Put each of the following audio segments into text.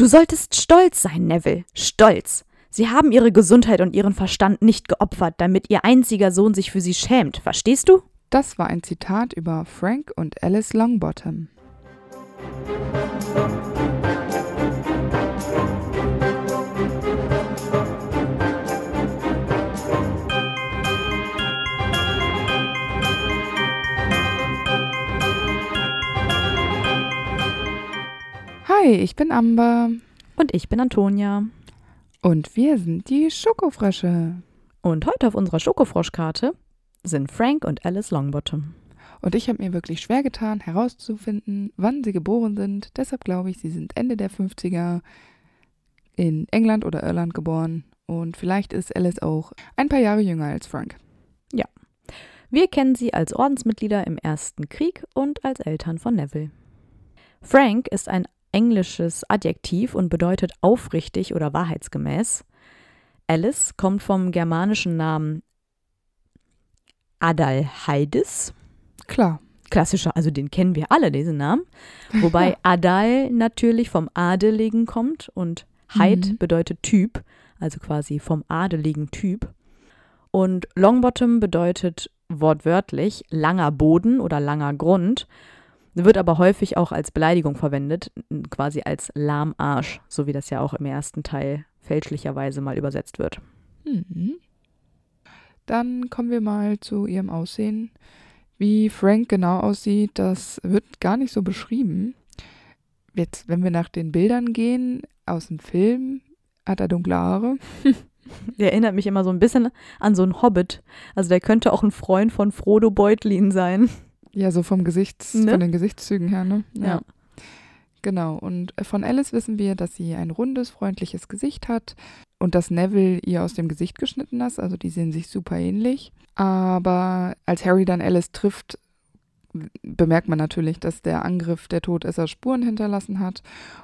Du solltest stolz sein, Neville, stolz. Sie haben ihre Gesundheit und ihren Verstand nicht geopfert, damit ihr einziger Sohn sich für sie schämt, verstehst du? Das war ein Zitat über Frank und Alice Longbottom. Musik Hi, ich bin Amber. Und ich bin Antonia. Und wir sind die Schokofrösche. Und heute auf unserer Schokofroschkarte sind Frank und Alice Longbottom. Und ich habe mir wirklich schwer getan, herauszufinden, wann sie geboren sind. Deshalb glaube ich, sie sind Ende der 50er in England oder Irland geboren. Und vielleicht ist Alice auch ein paar Jahre jünger als Frank. Ja. Wir kennen sie als Ordensmitglieder im Ersten Krieg und als Eltern von Neville. Frank ist ein englisches Adjektiv und bedeutet aufrichtig oder wahrheitsgemäß. Alice kommt vom germanischen Namen Adalheides. Klar. Klassischer, also den kennen wir alle, diesen Namen. Wobei Adal natürlich vom Adeligen kommt und Heid mhm. bedeutet Typ, also quasi vom adeligen Typ. Und Longbottom bedeutet wortwörtlich langer Boden oder langer Grund wird aber häufig auch als Beleidigung verwendet, quasi als Lahmarsch, so wie das ja auch im ersten Teil fälschlicherweise mal übersetzt wird. Mhm. Dann kommen wir mal zu ihrem Aussehen. Wie Frank genau aussieht, das wird gar nicht so beschrieben. Jetzt, wenn wir nach den Bildern gehen, aus dem Film hat er dunkle Haare. Der erinnert mich immer so ein bisschen an so einen Hobbit. Also der könnte auch ein Freund von Frodo Beutlin sein. Ja, so vom Gesichts, ne? von den Gesichtszügen her, ne? Ja. ja. Genau. Und äh, von Alice wissen wir, dass sie ein rundes, freundliches Gesicht hat und dass Neville ihr aus dem Gesicht geschnitten hat. Also die sehen sich super ähnlich. Aber als Harry dann Alice trifft, bemerkt man natürlich, dass der Angriff der Todesser Spuren hinterlassen hat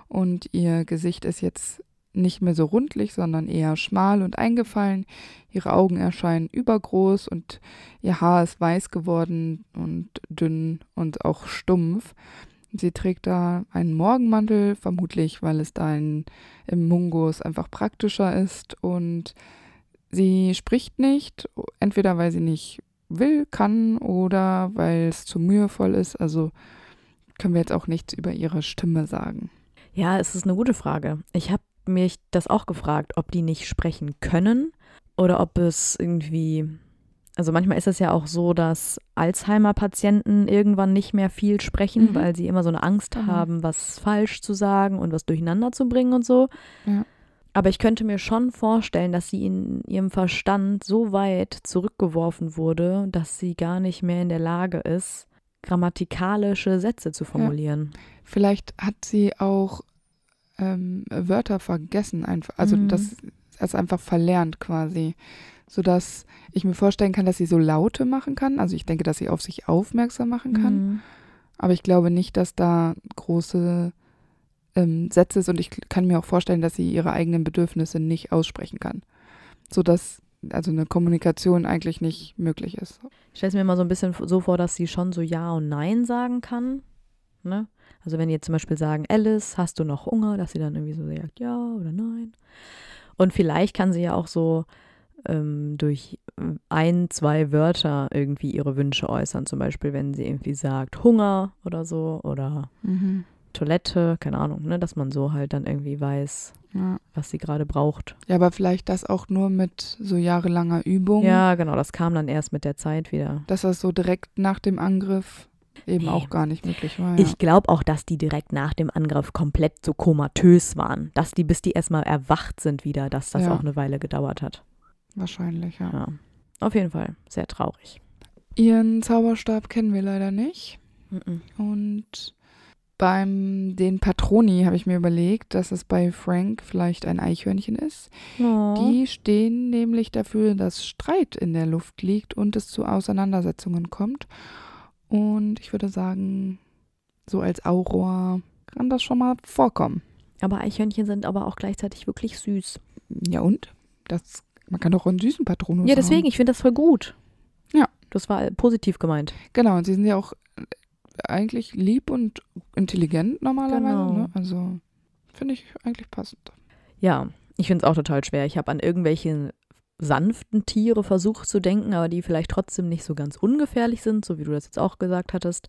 und ihr Gesicht ist jetzt nicht mehr so rundlich, sondern eher schmal und eingefallen. Ihre Augen erscheinen übergroß und ihr Haar ist weiß geworden und dünn und auch stumpf. Sie trägt da einen Morgenmantel, vermutlich weil es da in, im Mungus einfach praktischer ist. Und sie spricht nicht, entweder weil sie nicht will, kann oder weil es zu mühevoll ist. Also können wir jetzt auch nichts über ihre Stimme sagen. Ja, es ist eine gute Frage. Ich habe mich das auch gefragt, ob die nicht sprechen können oder ob es irgendwie. Also manchmal ist es ja auch so, dass Alzheimer-Patienten irgendwann nicht mehr viel sprechen, mhm. weil sie immer so eine Angst mhm. haben, was falsch zu sagen und was durcheinander zu bringen und so. Ja. Aber ich könnte mir schon vorstellen, dass sie in ihrem Verstand so weit zurückgeworfen wurde, dass sie gar nicht mehr in der Lage ist, grammatikalische Sätze zu formulieren. Ja. Vielleicht hat sie auch ähm, Wörter vergessen einfach. Also mhm. das ist einfach verlernt quasi. Sodass ich mir vorstellen kann, dass sie so Laute machen kann. Also ich denke, dass sie auf sich aufmerksam machen kann. Mhm. Aber ich glaube nicht, dass da große ähm, Sätze ist und ich kann mir auch vorstellen, dass sie ihre eigenen Bedürfnisse nicht aussprechen kann. Sodass also eine Kommunikation eigentlich nicht möglich ist. Ich stelle es mir immer so ein bisschen so vor, dass sie schon so Ja und Nein sagen kann. Ne? Also wenn die jetzt zum Beispiel sagen, Alice, hast du noch Hunger, dass sie dann irgendwie so sagt, ja oder nein. Und vielleicht kann sie ja auch so ähm, durch äh, ein, zwei Wörter irgendwie ihre Wünsche äußern. Zum Beispiel, wenn sie irgendwie sagt, Hunger oder so oder mhm. Toilette, keine Ahnung, ne? dass man so halt dann irgendwie weiß, ja. was sie gerade braucht. Ja, aber vielleicht das auch nur mit so jahrelanger Übung. Ja, genau, das kam dann erst mit der Zeit wieder. Dass das so direkt nach dem Angriff eben nee. auch gar nicht möglich war. Ja. Ich glaube auch, dass die direkt nach dem Angriff komplett so komatös waren. Dass die, bis die erstmal erwacht sind wieder, dass das ja. auch eine Weile gedauert hat. Wahrscheinlich, ja. ja. Auf jeden Fall sehr traurig. Ihren Zauberstab kennen wir leider nicht. Mhm. Und beim den Patroni habe ich mir überlegt, dass es bei Frank vielleicht ein Eichhörnchen ist. Oh. Die stehen nämlich dafür, dass Streit in der Luft liegt und es zu Auseinandersetzungen kommt. Und ich würde sagen, so als Aurora kann das schon mal vorkommen. Aber Eichhörnchen sind aber auch gleichzeitig wirklich süß. Ja und? Das, man kann doch auch einen süßen Patronus Ja, deswegen, haben. ich finde das voll gut. Ja. Das war positiv gemeint. Genau, und sie sind ja auch äh, eigentlich lieb und intelligent normalerweise. Genau. Ne? Also finde ich eigentlich passend. Ja, ich finde es auch total schwer. Ich habe an irgendwelchen sanften Tiere versucht zu denken, aber die vielleicht trotzdem nicht so ganz ungefährlich sind, so wie du das jetzt auch gesagt hattest.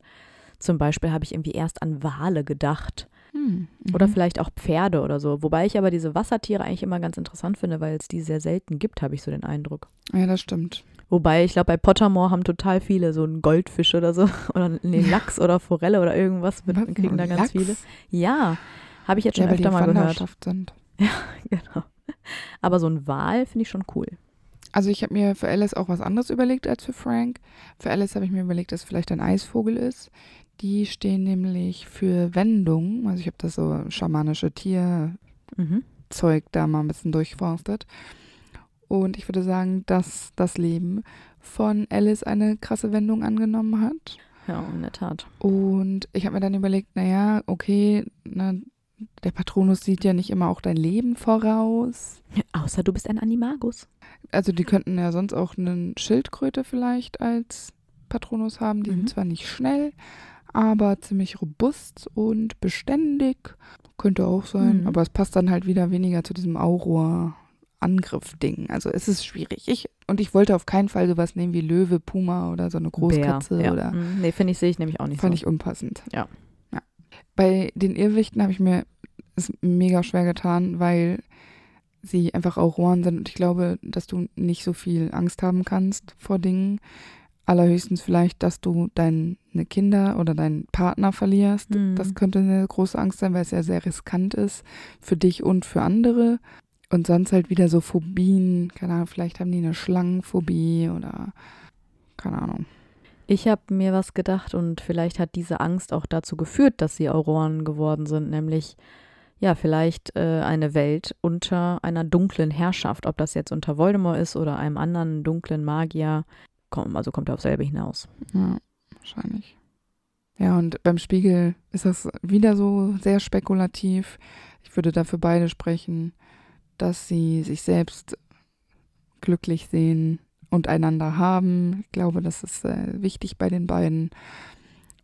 Zum Beispiel habe ich irgendwie erst an Wale gedacht. Hm, mhm. Oder vielleicht auch Pferde oder so. Wobei ich aber diese Wassertiere eigentlich immer ganz interessant finde, weil es die sehr selten gibt, habe ich so den Eindruck. Ja, das stimmt. Wobei, ich glaube, bei Pottermore haben total viele so einen Goldfisch oder so. Oder einen Lachs oder Forelle oder irgendwas. Mit, kriegen da ganz Lachs? viele. Ja, habe ich jetzt schon ja, öfter mal gehört. Sind. Ja, genau. Aber so ein Wal finde ich schon cool. Also ich habe mir für Alice auch was anderes überlegt als für Frank. Für Alice habe ich mir überlegt, dass es vielleicht ein Eisvogel ist. Die stehen nämlich für Wendung. Also ich habe das so schamanische Tierzeug mhm. da mal ein bisschen durchforstet. Und ich würde sagen, dass das Leben von Alice eine krasse Wendung angenommen hat. Ja, in der Tat. Und ich habe mir dann überlegt, naja, okay, ne, der Patronus sieht ja nicht immer auch dein Leben voraus. außer du bist ein Animagus. Also die könnten ja sonst auch eine Schildkröte vielleicht als Patronus haben. Die mhm. sind zwar nicht schnell, aber ziemlich robust und beständig. Könnte auch sein, mhm. aber es passt dann halt wieder weniger zu diesem Aurora-Angriff-Ding. Also es ist schwierig. Ich, und ich wollte auf keinen Fall sowas nehmen wie Löwe, Puma oder so eine Großkatze. Bär, ja. oder, mhm. Nee, finde ich, sehe ich nämlich auch nicht Fand so. ich unpassend. Ja. ja. Bei den Irrwichten habe ich mir ist mega schwer getan, weil sie einfach Auroren sind. Und ich glaube, dass du nicht so viel Angst haben kannst vor Dingen. Allerhöchstens vielleicht, dass du deine Kinder oder deinen Partner verlierst. Mhm. Das könnte eine große Angst sein, weil es ja sehr riskant ist für dich und für andere. Und sonst halt wieder so Phobien. Keine Ahnung, vielleicht haben die eine Schlangenphobie oder keine Ahnung. Ich habe mir was gedacht und vielleicht hat diese Angst auch dazu geführt, dass sie Auroren geworden sind, nämlich ja, vielleicht äh, eine Welt unter einer dunklen Herrschaft, ob das jetzt unter Voldemort ist oder einem anderen dunklen Magier. Komm, also kommt er auf selbe hinaus. Ja, wahrscheinlich. Ja, und beim Spiegel ist das wieder so sehr spekulativ. Ich würde dafür beide sprechen, dass sie sich selbst glücklich sehen und einander haben. Ich glaube, das ist äh, wichtig bei den beiden.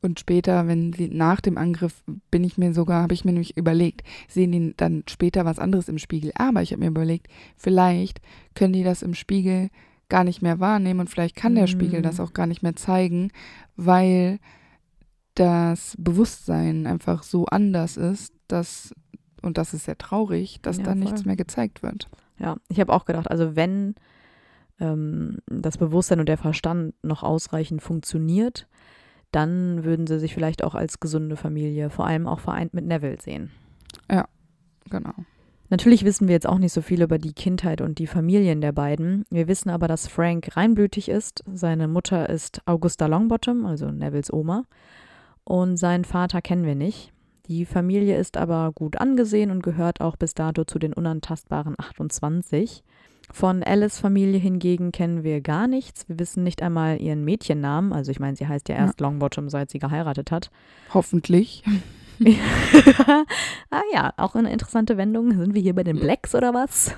Und später, wenn sie nach dem Angriff, bin ich mir sogar, habe ich mir nämlich überlegt, sehen die dann später was anderes im Spiegel. Aber ich habe mir überlegt, vielleicht können die das im Spiegel gar nicht mehr wahrnehmen und vielleicht kann der mhm. Spiegel das auch gar nicht mehr zeigen, weil das Bewusstsein einfach so anders ist, dass, und das ist sehr traurig, dass ja, da nichts mehr gezeigt wird. Ja, ich habe auch gedacht, also wenn ähm, das Bewusstsein und der Verstand noch ausreichend funktioniert, dann würden sie sich vielleicht auch als gesunde Familie, vor allem auch vereint mit Neville sehen. Ja, genau. Natürlich wissen wir jetzt auch nicht so viel über die Kindheit und die Familien der beiden. Wir wissen aber, dass Frank reinblütig ist. Seine Mutter ist Augusta Longbottom, also Nevilles Oma. Und seinen Vater kennen wir nicht. Die Familie ist aber gut angesehen und gehört auch bis dato zu den unantastbaren 28. Von Alice Familie hingegen kennen wir gar nichts. Wir wissen nicht einmal ihren Mädchennamen. Also ich meine, sie heißt ja erst ja. Longbottom, seit sie geheiratet hat. Hoffentlich. ah ja, auch eine interessante Wendung. Sind wir hier bei den Blacks oder was?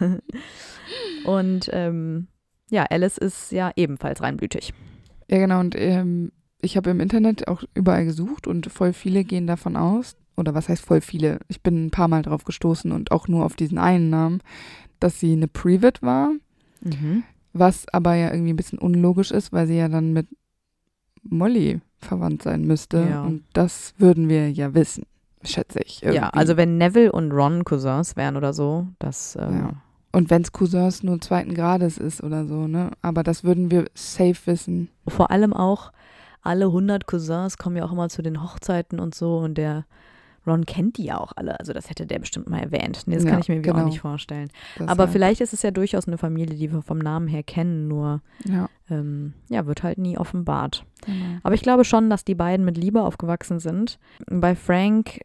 und ähm, ja, Alice ist ja ebenfalls reinblütig. Ja, genau. Und ähm, ich habe im Internet auch überall gesucht und voll viele gehen davon aus, oder was heißt voll viele? Ich bin ein paar Mal drauf gestoßen und auch nur auf diesen einen Namen, dass sie eine Privet war. Mhm. Was aber ja irgendwie ein bisschen unlogisch ist, weil sie ja dann mit Molly verwandt sein müsste. Ja. Und das würden wir ja wissen, schätze ich. Irgendwie. Ja, also wenn Neville und Ron Cousins wären oder so, das. Ähm ja. Und wenn es Cousins nur zweiten Grades ist oder so, ne? Aber das würden wir safe wissen. Vor allem auch, alle 100 Cousins kommen ja auch immer zu den Hochzeiten und so und der Ron kennt die ja auch alle. Also das hätte der bestimmt mal erwähnt. Nee, das ja, kann ich mir genau. auch nicht vorstellen. Das Aber vielleicht ist es ja durchaus eine Familie, die wir vom Namen her kennen, nur ja, ähm, ja wird halt nie offenbart. Mhm. Aber ich glaube schon, dass die beiden mit Liebe aufgewachsen sind. Bei Frank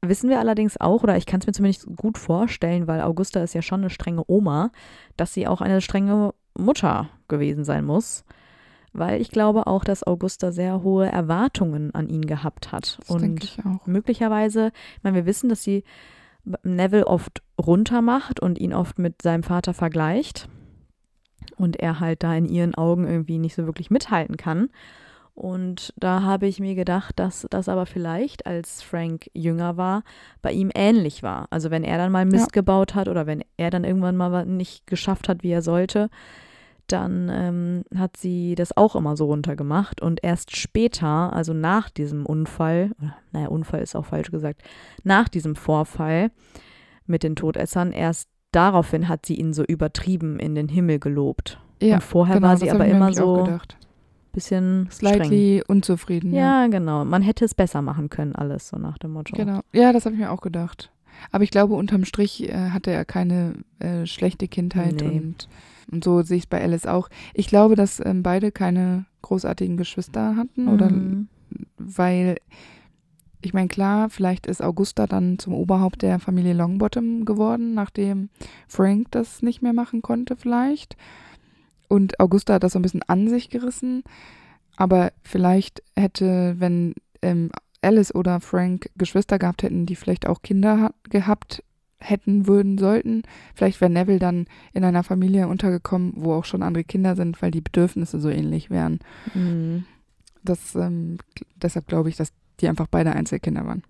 Wissen wir allerdings auch, oder ich kann es mir zumindest gut vorstellen, weil Augusta ist ja schon eine strenge Oma, dass sie auch eine strenge Mutter gewesen sein muss weil ich glaube auch, dass Augusta sehr hohe Erwartungen an ihn gehabt hat. Das und möglicherweise, ich meine, wir wissen, dass sie Neville oft runter macht und ihn oft mit seinem Vater vergleicht und er halt da in ihren Augen irgendwie nicht so wirklich mithalten kann. Und da habe ich mir gedacht, dass das aber vielleicht, als Frank jünger war, bei ihm ähnlich war. Also wenn er dann mal Mist ja. gebaut hat oder wenn er dann irgendwann mal nicht geschafft hat, wie er sollte, dann ähm, hat sie das auch immer so runtergemacht. Und erst später, also nach diesem Unfall, naja, Unfall ist auch falsch gesagt, nach diesem Vorfall mit den Todessern, erst daraufhin hat sie ihn so übertrieben in den Himmel gelobt. Ja, und vorher genau, war sie aber immer so ein bisschen slightly streng. unzufrieden. Ja, ja, genau. Man hätte es besser machen können, alles so nach dem Motto. Genau. Ja, das habe ich mir auch gedacht. Aber ich glaube, unterm Strich äh, hatte er keine äh, schlechte Kindheit nee. und und so sehe ich es bei Alice auch. Ich glaube, dass ähm, beide keine großartigen Geschwister hatten mhm. oder weil ich meine, klar, vielleicht ist Augusta dann zum Oberhaupt der Familie Longbottom geworden, nachdem Frank das nicht mehr machen konnte, vielleicht. Und Augusta hat das so ein bisschen an sich gerissen. Aber vielleicht hätte, wenn ähm, Alice oder Frank Geschwister gehabt hätten, die vielleicht auch Kinder gehabt hätten, würden, sollten. Vielleicht wäre Neville dann in einer Familie untergekommen, wo auch schon andere Kinder sind, weil die Bedürfnisse so ähnlich wären. Mhm. Das, ähm, deshalb glaube ich, dass die einfach beide Einzelkinder waren.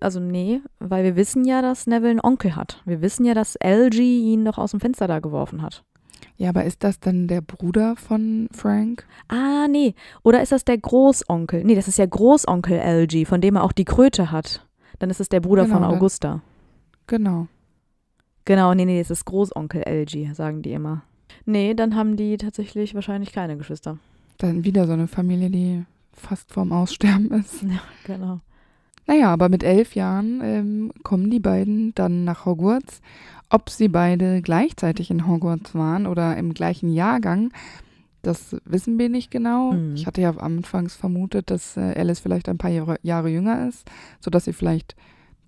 Also nee, weil wir wissen ja, dass Neville einen Onkel hat. Wir wissen ja, dass LG ihn doch aus dem Fenster da geworfen hat. Ja, aber ist das dann der Bruder von Frank? Ah, nee. Oder ist das der Großonkel? Nee, das ist ja Großonkel LG, von dem er auch die Kröte hat. Dann ist es der Bruder genau, von Augusta. Genau. Genau, nee, nee, es ist Großonkel LG, sagen die immer. Nee, dann haben die tatsächlich wahrscheinlich keine Geschwister. Dann wieder so eine Familie, die fast vorm Aussterben ist. Ja, genau. Naja, aber mit elf Jahren ähm, kommen die beiden dann nach Hogwarts. Ob sie beide gleichzeitig in Hogwarts waren oder im gleichen Jahrgang, das wissen wir nicht genau. Mhm. Ich hatte ja anfangs vermutet, dass äh, Alice vielleicht ein paar Jahre, Jahre jünger ist, sodass sie vielleicht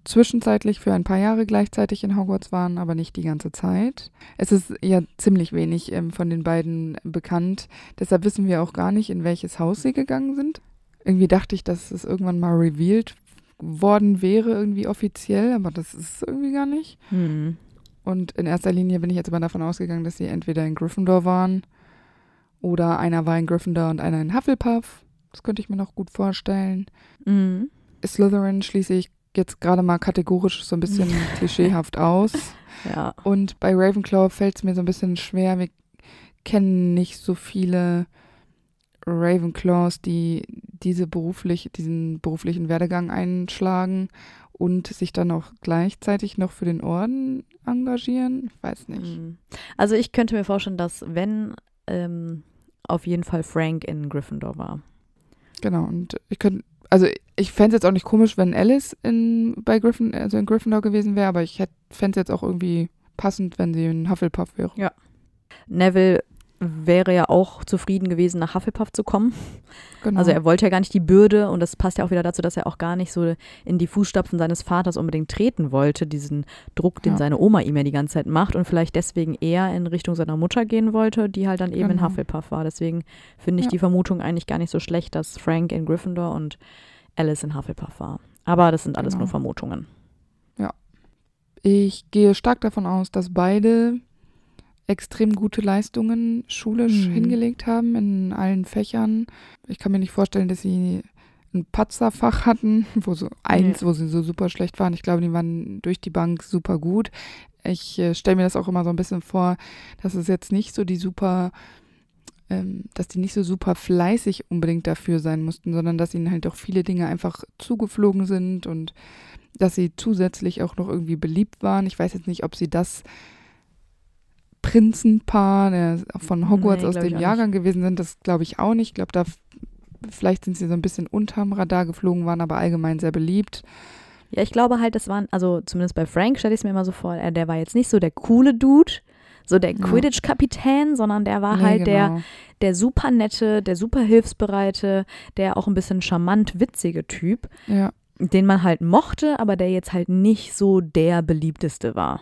zwischenzeitlich für ein paar Jahre gleichzeitig in Hogwarts waren, aber nicht die ganze Zeit. Es ist ja ziemlich wenig ähm, von den beiden bekannt, deshalb wissen wir auch gar nicht, in welches Haus sie gegangen sind. Irgendwie dachte ich, dass es irgendwann mal revealed worden wäre, irgendwie offiziell, aber das ist es irgendwie gar nicht. Mhm. Und in erster Linie bin ich jetzt aber davon ausgegangen, dass sie entweder in Gryffindor waren oder einer war in Gryffindor und einer in Hufflepuff. Das könnte ich mir noch gut vorstellen. Mhm. Slytherin schließe ich jetzt gerade mal kategorisch so ein bisschen klischeehaft aus. Ja. Und bei Ravenclaw fällt es mir so ein bisschen schwer. Wir kennen nicht so viele Ravenclaws, die diese beruflich, diesen beruflichen Werdegang einschlagen und sich dann auch gleichzeitig noch für den Orden engagieren. Ich weiß nicht. Hm. Also ich könnte mir vorstellen, dass wenn ähm, auf jeden Fall Frank in Gryffindor war. Genau, und ich könnte also ich fände es jetzt auch nicht komisch, wenn Alice in, bei Griffin, also in Gryffindor gewesen wäre, aber ich fände es jetzt auch irgendwie passend, wenn sie in Hufflepuff wäre. Ja. Neville wäre ja auch zufrieden gewesen, nach Hufflepuff zu kommen. Genau. Also er wollte ja gar nicht die Bürde und das passt ja auch wieder dazu, dass er auch gar nicht so in die Fußstapfen seines Vaters unbedingt treten wollte, diesen Druck, den ja. seine Oma ihm ja die ganze Zeit macht und vielleicht deswegen eher in Richtung seiner Mutter gehen wollte, die halt dann eben genau. in Hufflepuff war. Deswegen finde ich ja. die Vermutung eigentlich gar nicht so schlecht, dass Frank in Gryffindor und Alice in Hufflepuff war. Aber das sind alles genau. nur Vermutungen. Ja. Ich gehe stark davon aus, dass beide extrem gute Leistungen schulisch mhm. hingelegt haben in allen Fächern. Ich kann mir nicht vorstellen, dass sie ein Patzerfach hatten, wo so eins, nee. wo sie so super schlecht waren. Ich glaube, die waren durch die Bank super gut. Ich äh, stelle mir das auch immer so ein bisschen vor, dass es jetzt nicht so die super, ähm, dass die nicht so super fleißig unbedingt dafür sein mussten, sondern dass ihnen halt auch viele Dinge einfach zugeflogen sind und dass sie zusätzlich auch noch irgendwie beliebt waren. Ich weiß jetzt nicht, ob sie das Prinzenpaar ne, von Hogwarts nee, aus dem Jahrgang nicht. gewesen sind. Das glaube ich auch nicht. Ich glaube, da vielleicht sind sie so ein bisschen unterm Radar geflogen, waren aber allgemein sehr beliebt. Ja, ich glaube halt, das waren, also zumindest bei Frank stelle ich es mir immer so vor, äh, der war jetzt nicht so der coole Dude, so der Quidditch-Kapitän, sondern der war nee, halt genau. der, der super nette, der super hilfsbereite, der auch ein bisschen charmant witzige Typ, ja. den man halt mochte, aber der jetzt halt nicht so der beliebteste war.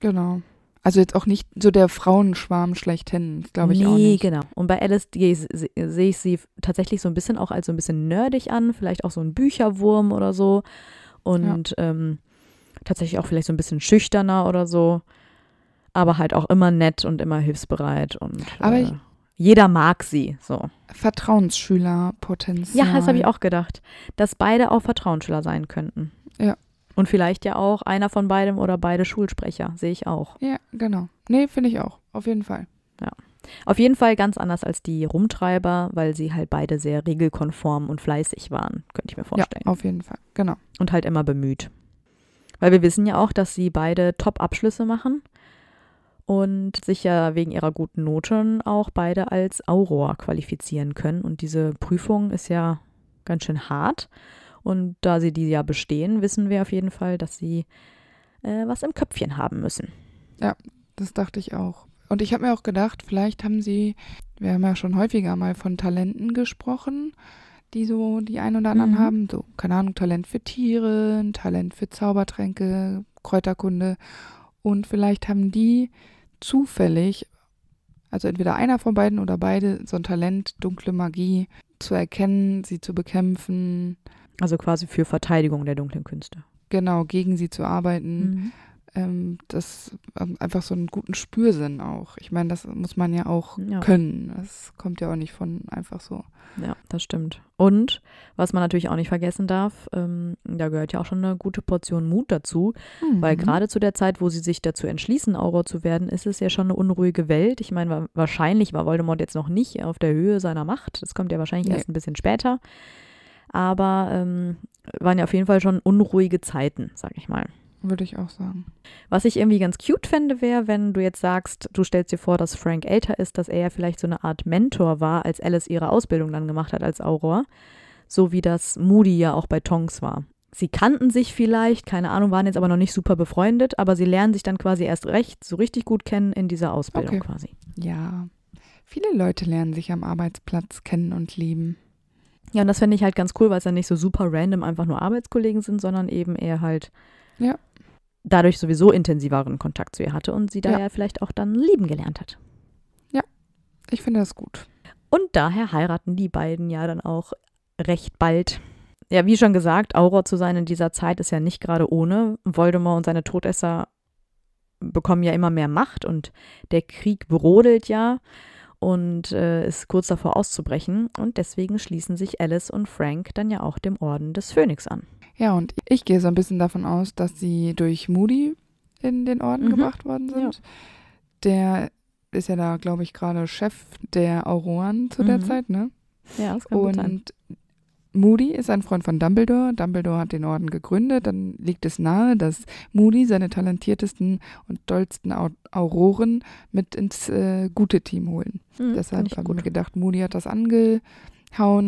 Genau. Also jetzt auch nicht so der Frauenschwarm schlechthin, glaube ich nee, auch nicht. genau. Und bei Alice sehe ich sie tatsächlich so ein bisschen auch als so ein bisschen nerdig an, vielleicht auch so ein Bücherwurm oder so. Und ja. ähm, tatsächlich auch vielleicht so ein bisschen schüchterner oder so. Aber halt auch immer nett und immer hilfsbereit und äh, jeder mag sie so. Vertrauensschülerpotenzial. Ja, das habe ich auch gedacht. Dass beide auch Vertrauensschüler sein könnten. Und vielleicht ja auch einer von beidem oder beide Schulsprecher, sehe ich auch. Ja, genau. Nee, finde ich auch. Auf jeden Fall. Ja. Auf jeden Fall ganz anders als die Rumtreiber, weil sie halt beide sehr regelkonform und fleißig waren, könnte ich mir vorstellen. Ja, auf jeden Fall, genau. Und halt immer bemüht. Weil wir wissen ja auch, dass sie beide Top-Abschlüsse machen und sich ja wegen ihrer guten Noten auch beide als Auror qualifizieren können. Und diese Prüfung ist ja ganz schön hart. Und da sie die ja bestehen, wissen wir auf jeden Fall, dass sie äh, was im Köpfchen haben müssen. Ja, das dachte ich auch. Und ich habe mir auch gedacht, vielleicht haben sie, wir haben ja schon häufiger mal von Talenten gesprochen, die so die einen oder anderen mhm. haben. So, keine Ahnung, Talent für Tiere, ein Talent für Zaubertränke, Kräuterkunde. Und vielleicht haben die zufällig, also entweder einer von beiden oder beide, so ein Talent, dunkle Magie zu erkennen, sie zu bekämpfen, also quasi für Verteidigung der dunklen Künste. Genau, gegen sie zu arbeiten. Mhm. Ähm, das ähm, einfach so einen guten Spürsinn auch. Ich meine, das muss man ja auch ja. können. Das kommt ja auch nicht von einfach so. Ja, das stimmt. Und was man natürlich auch nicht vergessen darf, ähm, da gehört ja auch schon eine gute Portion Mut dazu, mhm. weil gerade zu der Zeit, wo sie sich dazu entschließen, Auror zu werden, ist es ja schon eine unruhige Welt. Ich meine, wahrscheinlich war Voldemort jetzt noch nicht auf der Höhe seiner Macht. Das kommt ja wahrscheinlich nee. erst ein bisschen später aber ähm, waren ja auf jeden Fall schon unruhige Zeiten, sag ich mal. Würde ich auch sagen. Was ich irgendwie ganz cute fände, wäre, wenn du jetzt sagst, du stellst dir vor, dass Frank älter ist, dass er ja vielleicht so eine Art Mentor war, als Alice ihre Ausbildung dann gemacht hat als Aurora. So wie das Moody ja auch bei Tonks war. Sie kannten sich vielleicht, keine Ahnung, waren jetzt aber noch nicht super befreundet, aber sie lernen sich dann quasi erst recht so richtig gut kennen in dieser Ausbildung okay. quasi. Ja. Viele Leute lernen sich am Arbeitsplatz kennen und lieben. Ja, und das finde ich halt ganz cool, weil es ja nicht so super random einfach nur Arbeitskollegen sind, sondern eben eher halt ja. dadurch sowieso intensiveren Kontakt zu ihr hatte und sie daher ja. vielleicht auch dann lieben gelernt hat. Ja, ich finde das gut. Und daher heiraten die beiden ja dann auch recht bald. Ja, wie schon gesagt, Auror zu sein in dieser Zeit ist ja nicht gerade ohne. Voldemort und seine Todesser bekommen ja immer mehr Macht und der Krieg brodelt ja und äh, ist kurz davor auszubrechen. Und deswegen schließen sich Alice und Frank dann ja auch dem Orden des Phönix an. Ja, und ich gehe so ein bisschen davon aus, dass sie durch Moody in den Orden mhm. gebracht worden sind. Ja. Der ist ja da, glaube ich, gerade Chef der Auroren zu mhm. der Zeit, ne? Ja, das kann Und sein. Moody ist ein Freund von Dumbledore. Dumbledore hat den Orden gegründet. Dann liegt es nahe, dass Moody seine talentiertesten und dollsten Auroren mit ins äh, gute Team holen. Mhm, Deshalb habe ich gedacht, Moody hat das angehauen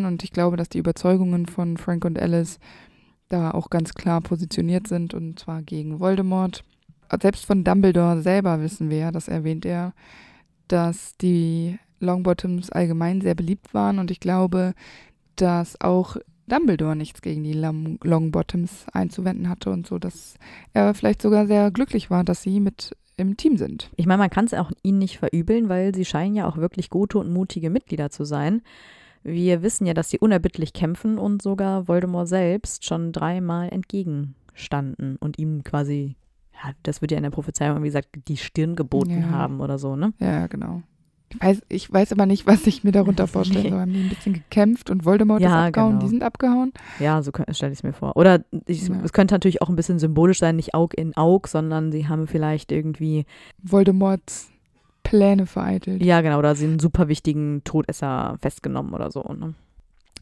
und ich glaube, dass die Überzeugungen von Frank und Alice da auch ganz klar positioniert sind und zwar gegen Voldemort. Selbst von Dumbledore selber wissen wir, das erwähnt er, dass die Longbottoms allgemein sehr beliebt waren und ich glaube, dass auch Dumbledore nichts gegen die Longbottoms einzuwenden hatte und so, dass er vielleicht sogar sehr glücklich war, dass sie mit im Team sind. Ich meine, man kann es auch ihnen nicht verübeln, weil sie scheinen ja auch wirklich gute und mutige Mitglieder zu sein. Wir wissen ja, dass sie unerbittlich kämpfen und sogar Voldemort selbst schon dreimal entgegenstanden und ihm quasi, ja, das wird ja in der Prophezeiung, wie gesagt, die Stirn geboten ja. haben oder so, ne? Ja, genau. Ich weiß, ich weiß aber nicht, was ich mir darunter vorstelle. So haben die ein bisschen gekämpft und Voldemort ja, ist abgehauen, genau. die sind abgehauen. Ja, so stelle ich es mir vor. Oder ich, ja. es könnte natürlich auch ein bisschen symbolisch sein, nicht Aug in Aug, sondern sie haben vielleicht irgendwie Voldemorts Pläne vereitelt. Ja, genau, oder sie einen super wichtigen Todesser festgenommen oder so. Ne?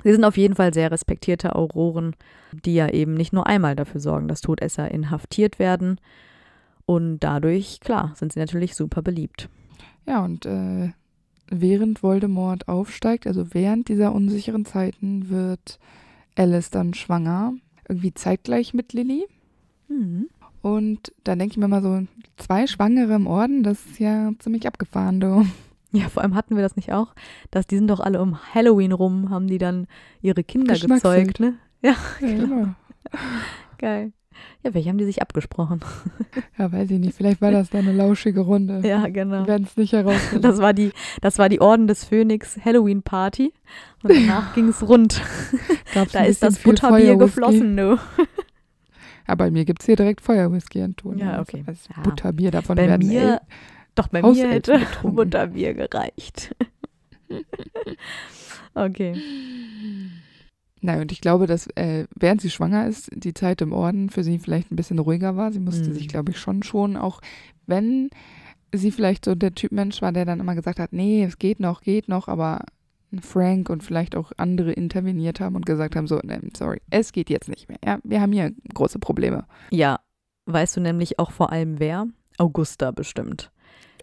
Sie sind auf jeden Fall sehr respektierte Auroren, die ja eben nicht nur einmal dafür sorgen, dass Todesser inhaftiert werden. Und dadurch, klar, sind sie natürlich super beliebt. Ja, und äh, während Voldemort aufsteigt, also während dieser unsicheren Zeiten, wird Alice dann schwanger. Irgendwie zeitgleich mit Lilly. Mhm. Und da denke ich mir mal so, zwei Schwangere im Orden, das ist ja ziemlich abgefahren, du. Ja, vor allem hatten wir das nicht auch, dass die sind doch alle um Halloween rum, haben die dann ihre Kinder gezeugt, ne? Ja, ja genau. genau. Geil. Ja, welche haben die sich abgesprochen? Ja, weiß ich nicht. Vielleicht war das da eine lauschige Runde. Ja, genau. Wir werden es nicht herausfinden. Das war, die, das war die Orden des Phönix Halloween Party. Und danach ging es rund. Gab's da ist das Butterbier geflossen, du. Ja, bei mir gibt es hier direkt Feuerwhisky, Antonia. Ja, okay. Also, ja. Butterbier, davon bei werden mir, Doch, bei mir hätte getrunken. Butterbier gereicht. okay. Nein, und ich glaube, dass äh, während sie schwanger ist, die Zeit im Orden für sie vielleicht ein bisschen ruhiger war. Sie musste mhm. sich, glaube ich, schon schon, auch wenn sie vielleicht so der Typ Mensch war, der dann immer gesagt hat, nee, es geht noch, geht noch, aber Frank und vielleicht auch andere interveniert haben und gesagt haben, so, nee, sorry, es geht jetzt nicht mehr. Ja, wir haben hier große Probleme. Ja, weißt du nämlich auch vor allem wer? Augusta bestimmt.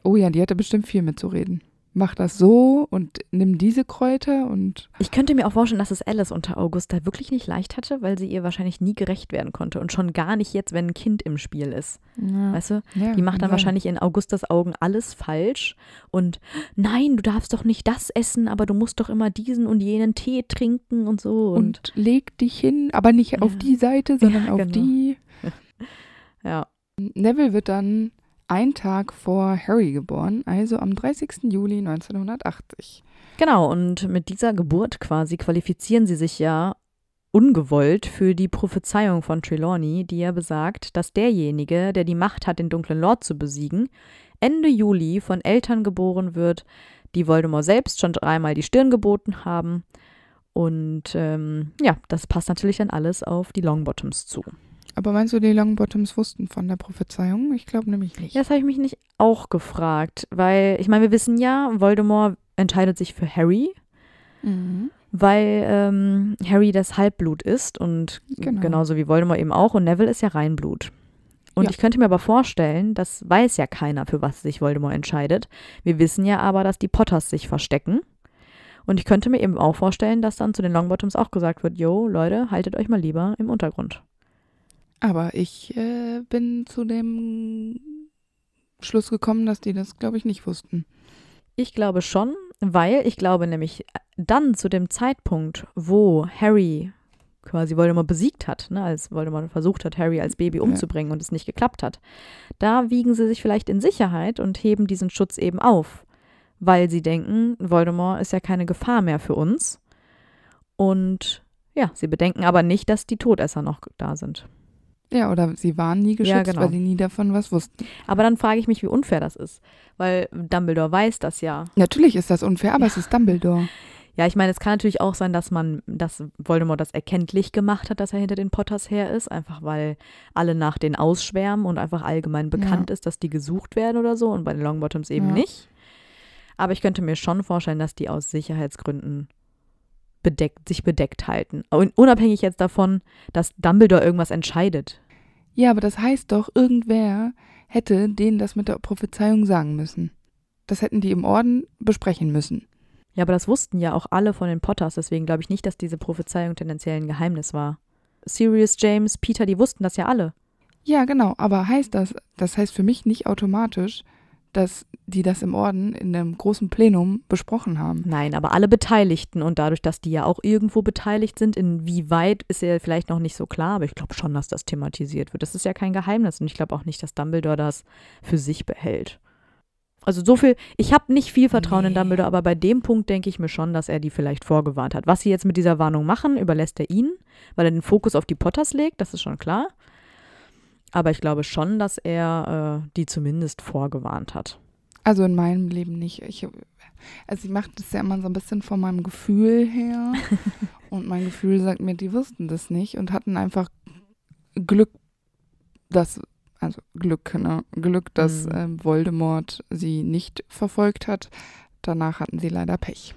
Oh ja, die hatte bestimmt viel mitzureden mach das so und nimm diese Kräuter und. Ich könnte mir auch vorstellen, dass es Alice unter Augusta wirklich nicht leicht hatte, weil sie ihr wahrscheinlich nie gerecht werden konnte. Und schon gar nicht jetzt, wenn ein Kind im Spiel ist. Ja. Weißt du? Ja, die macht dann wahrscheinlich in Augustas Augen alles falsch. Und nein, du darfst doch nicht das essen, aber du musst doch immer diesen und jenen Tee trinken und so. Und, und leg dich hin, aber nicht auf die Seite, sondern auf genau. die. ja. Neville wird dann ein Tag vor Harry geboren, also am 30. Juli 1980. Genau, und mit dieser Geburt quasi qualifizieren sie sich ja ungewollt für die Prophezeiung von Trelawney, die ja besagt, dass derjenige, der die Macht hat, den dunklen Lord zu besiegen, Ende Juli von Eltern geboren wird, die Voldemort selbst schon dreimal die Stirn geboten haben. Und ähm, ja, das passt natürlich dann alles auf die Longbottoms zu. Aber meinst du, die Longbottoms wussten von der Prophezeiung? Ich glaube nämlich nicht. Das habe ich mich nicht auch gefragt, weil ich meine, wir wissen ja, Voldemort entscheidet sich für Harry, mhm. weil ähm, Harry das Halbblut ist und genau. genauso wie Voldemort eben auch und Neville ist ja Reinblut. Und ja. ich könnte mir aber vorstellen, das weiß ja keiner, für was sich Voldemort entscheidet. Wir wissen ja aber, dass die Potters sich verstecken. Und ich könnte mir eben auch vorstellen, dass dann zu den Longbottoms auch gesagt wird, yo, Leute, haltet euch mal lieber im Untergrund. Aber ich äh, bin zu dem Schluss gekommen, dass die das, glaube ich, nicht wussten. Ich glaube schon, weil ich glaube nämlich äh, dann zu dem Zeitpunkt, wo Harry quasi Voldemort besiegt hat, ne, als Voldemort versucht hat, Harry als Baby umzubringen ja. und es nicht geklappt hat, da wiegen sie sich vielleicht in Sicherheit und heben diesen Schutz eben auf, weil sie denken, Voldemort ist ja keine Gefahr mehr für uns. Und ja, sie bedenken aber nicht, dass die Todesser noch da sind. Ja, oder sie waren nie geschützt, ja, genau. weil sie nie davon was wussten. Aber dann frage ich mich, wie unfair das ist, weil Dumbledore weiß das ja. Natürlich ist das unfair, aber ja. es ist Dumbledore. Ja, ich meine, es kann natürlich auch sein, dass man, dass Voldemort das erkenntlich gemacht hat, dass er hinter den Potters her ist, einfach weil alle nach den ausschwärmen und einfach allgemein bekannt ja. ist, dass die gesucht werden oder so und bei den Longbottoms eben nicht. Aber ich könnte mir schon vorstellen, dass die aus Sicherheitsgründen bedeckt, sich bedeckt halten. Und unabhängig jetzt davon, dass Dumbledore irgendwas entscheidet. Ja, aber das heißt doch, irgendwer hätte denen das mit der Prophezeiung sagen müssen. Das hätten die im Orden besprechen müssen. Ja, aber das wussten ja auch alle von den Potters, deswegen glaube ich nicht, dass diese Prophezeiung tendenziell ein Geheimnis war. Sirius, James, Peter, die wussten das ja alle. Ja, genau, aber heißt das, das heißt für mich nicht automatisch, dass die das im Orden in einem großen Plenum besprochen haben. Nein, aber alle Beteiligten und dadurch, dass die ja auch irgendwo beteiligt sind, inwieweit ist ja vielleicht noch nicht so klar, aber ich glaube schon, dass das thematisiert wird. Das ist ja kein Geheimnis und ich glaube auch nicht, dass Dumbledore das für sich behält. Also so viel, ich habe nicht viel Vertrauen nee. in Dumbledore, aber bei dem Punkt denke ich mir schon, dass er die vielleicht vorgewarnt hat. Was sie jetzt mit dieser Warnung machen, überlässt er ihnen, weil er den Fokus auf die Potters legt, das ist schon klar. Aber ich glaube schon, dass er äh, die zumindest vorgewarnt hat. Also in meinem Leben nicht. Ich, also ich mache das ja immer so ein bisschen von meinem Gefühl her. und mein Gefühl sagt mir, die wussten das nicht und hatten einfach Glück, dass, also Glück, ne? Glück, dass mhm. äh, Voldemort sie nicht verfolgt hat. Danach hatten sie leider Pech.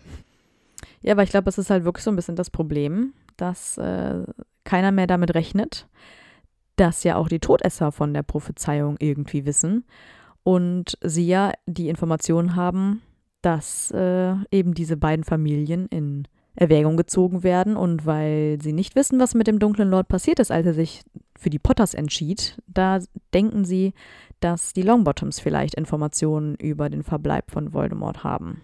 Ja, aber ich glaube, es ist halt wirklich so ein bisschen das Problem, dass äh, keiner mehr damit rechnet dass ja auch die Todesser von der Prophezeiung irgendwie wissen und sie ja die Information haben, dass äh, eben diese beiden Familien in Erwägung gezogen werden und weil sie nicht wissen, was mit dem dunklen Lord passiert ist, als er sich für die Potters entschied, da denken sie, dass die Longbottoms vielleicht Informationen über den Verbleib von Voldemort haben.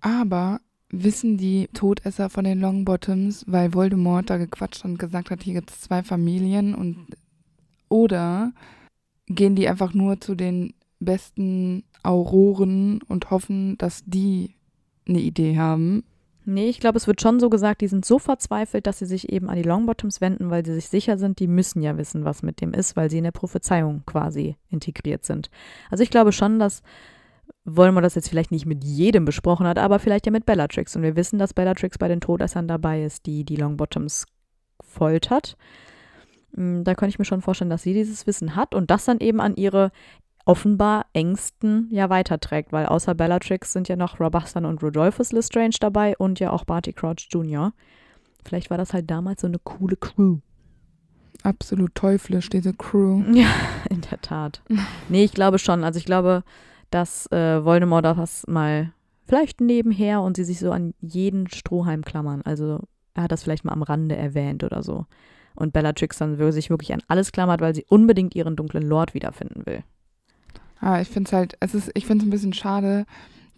Aber wissen die Todesser von den Longbottoms, weil Voldemort da gequatscht und gesagt hat, hier gibt es zwei Familien und oder gehen die einfach nur zu den besten Auroren und hoffen, dass die eine Idee haben? Nee, ich glaube, es wird schon so gesagt, die sind so verzweifelt, dass sie sich eben an die Longbottoms wenden, weil sie sich sicher sind, die müssen ja wissen, was mit dem ist, weil sie in der Prophezeiung quasi integriert sind. Also ich glaube schon, dass wollen wir das jetzt vielleicht nicht mit jedem besprochen hat, aber vielleicht ja mit Bellatrix. Und wir wissen, dass Bellatrix bei den Todessern dabei ist, die die Longbottoms foltert. Da könnte ich mir schon vorstellen, dass sie dieses Wissen hat und das dann eben an ihre offenbar Ängsten ja weiterträgt, weil außer Bellatrix sind ja noch Robustan und Rodolphus Lestrange dabei und ja auch Barty Crouch Jr. Vielleicht war das halt damals so eine coole Crew. Absolut teuflisch, diese Crew. Ja, in der Tat. Nee, ich glaube schon. Also ich glaube, dass äh, Voldemort das mal vielleicht nebenher und sie sich so an jeden Strohhalm klammern. Also er hat das vielleicht mal am Rande erwähnt oder so und Bellatrix dann sich wirklich an alles klammert, weil sie unbedingt ihren dunklen Lord wiederfinden will. Ah, ich finde es halt, es ist, ich finde es ein bisschen schade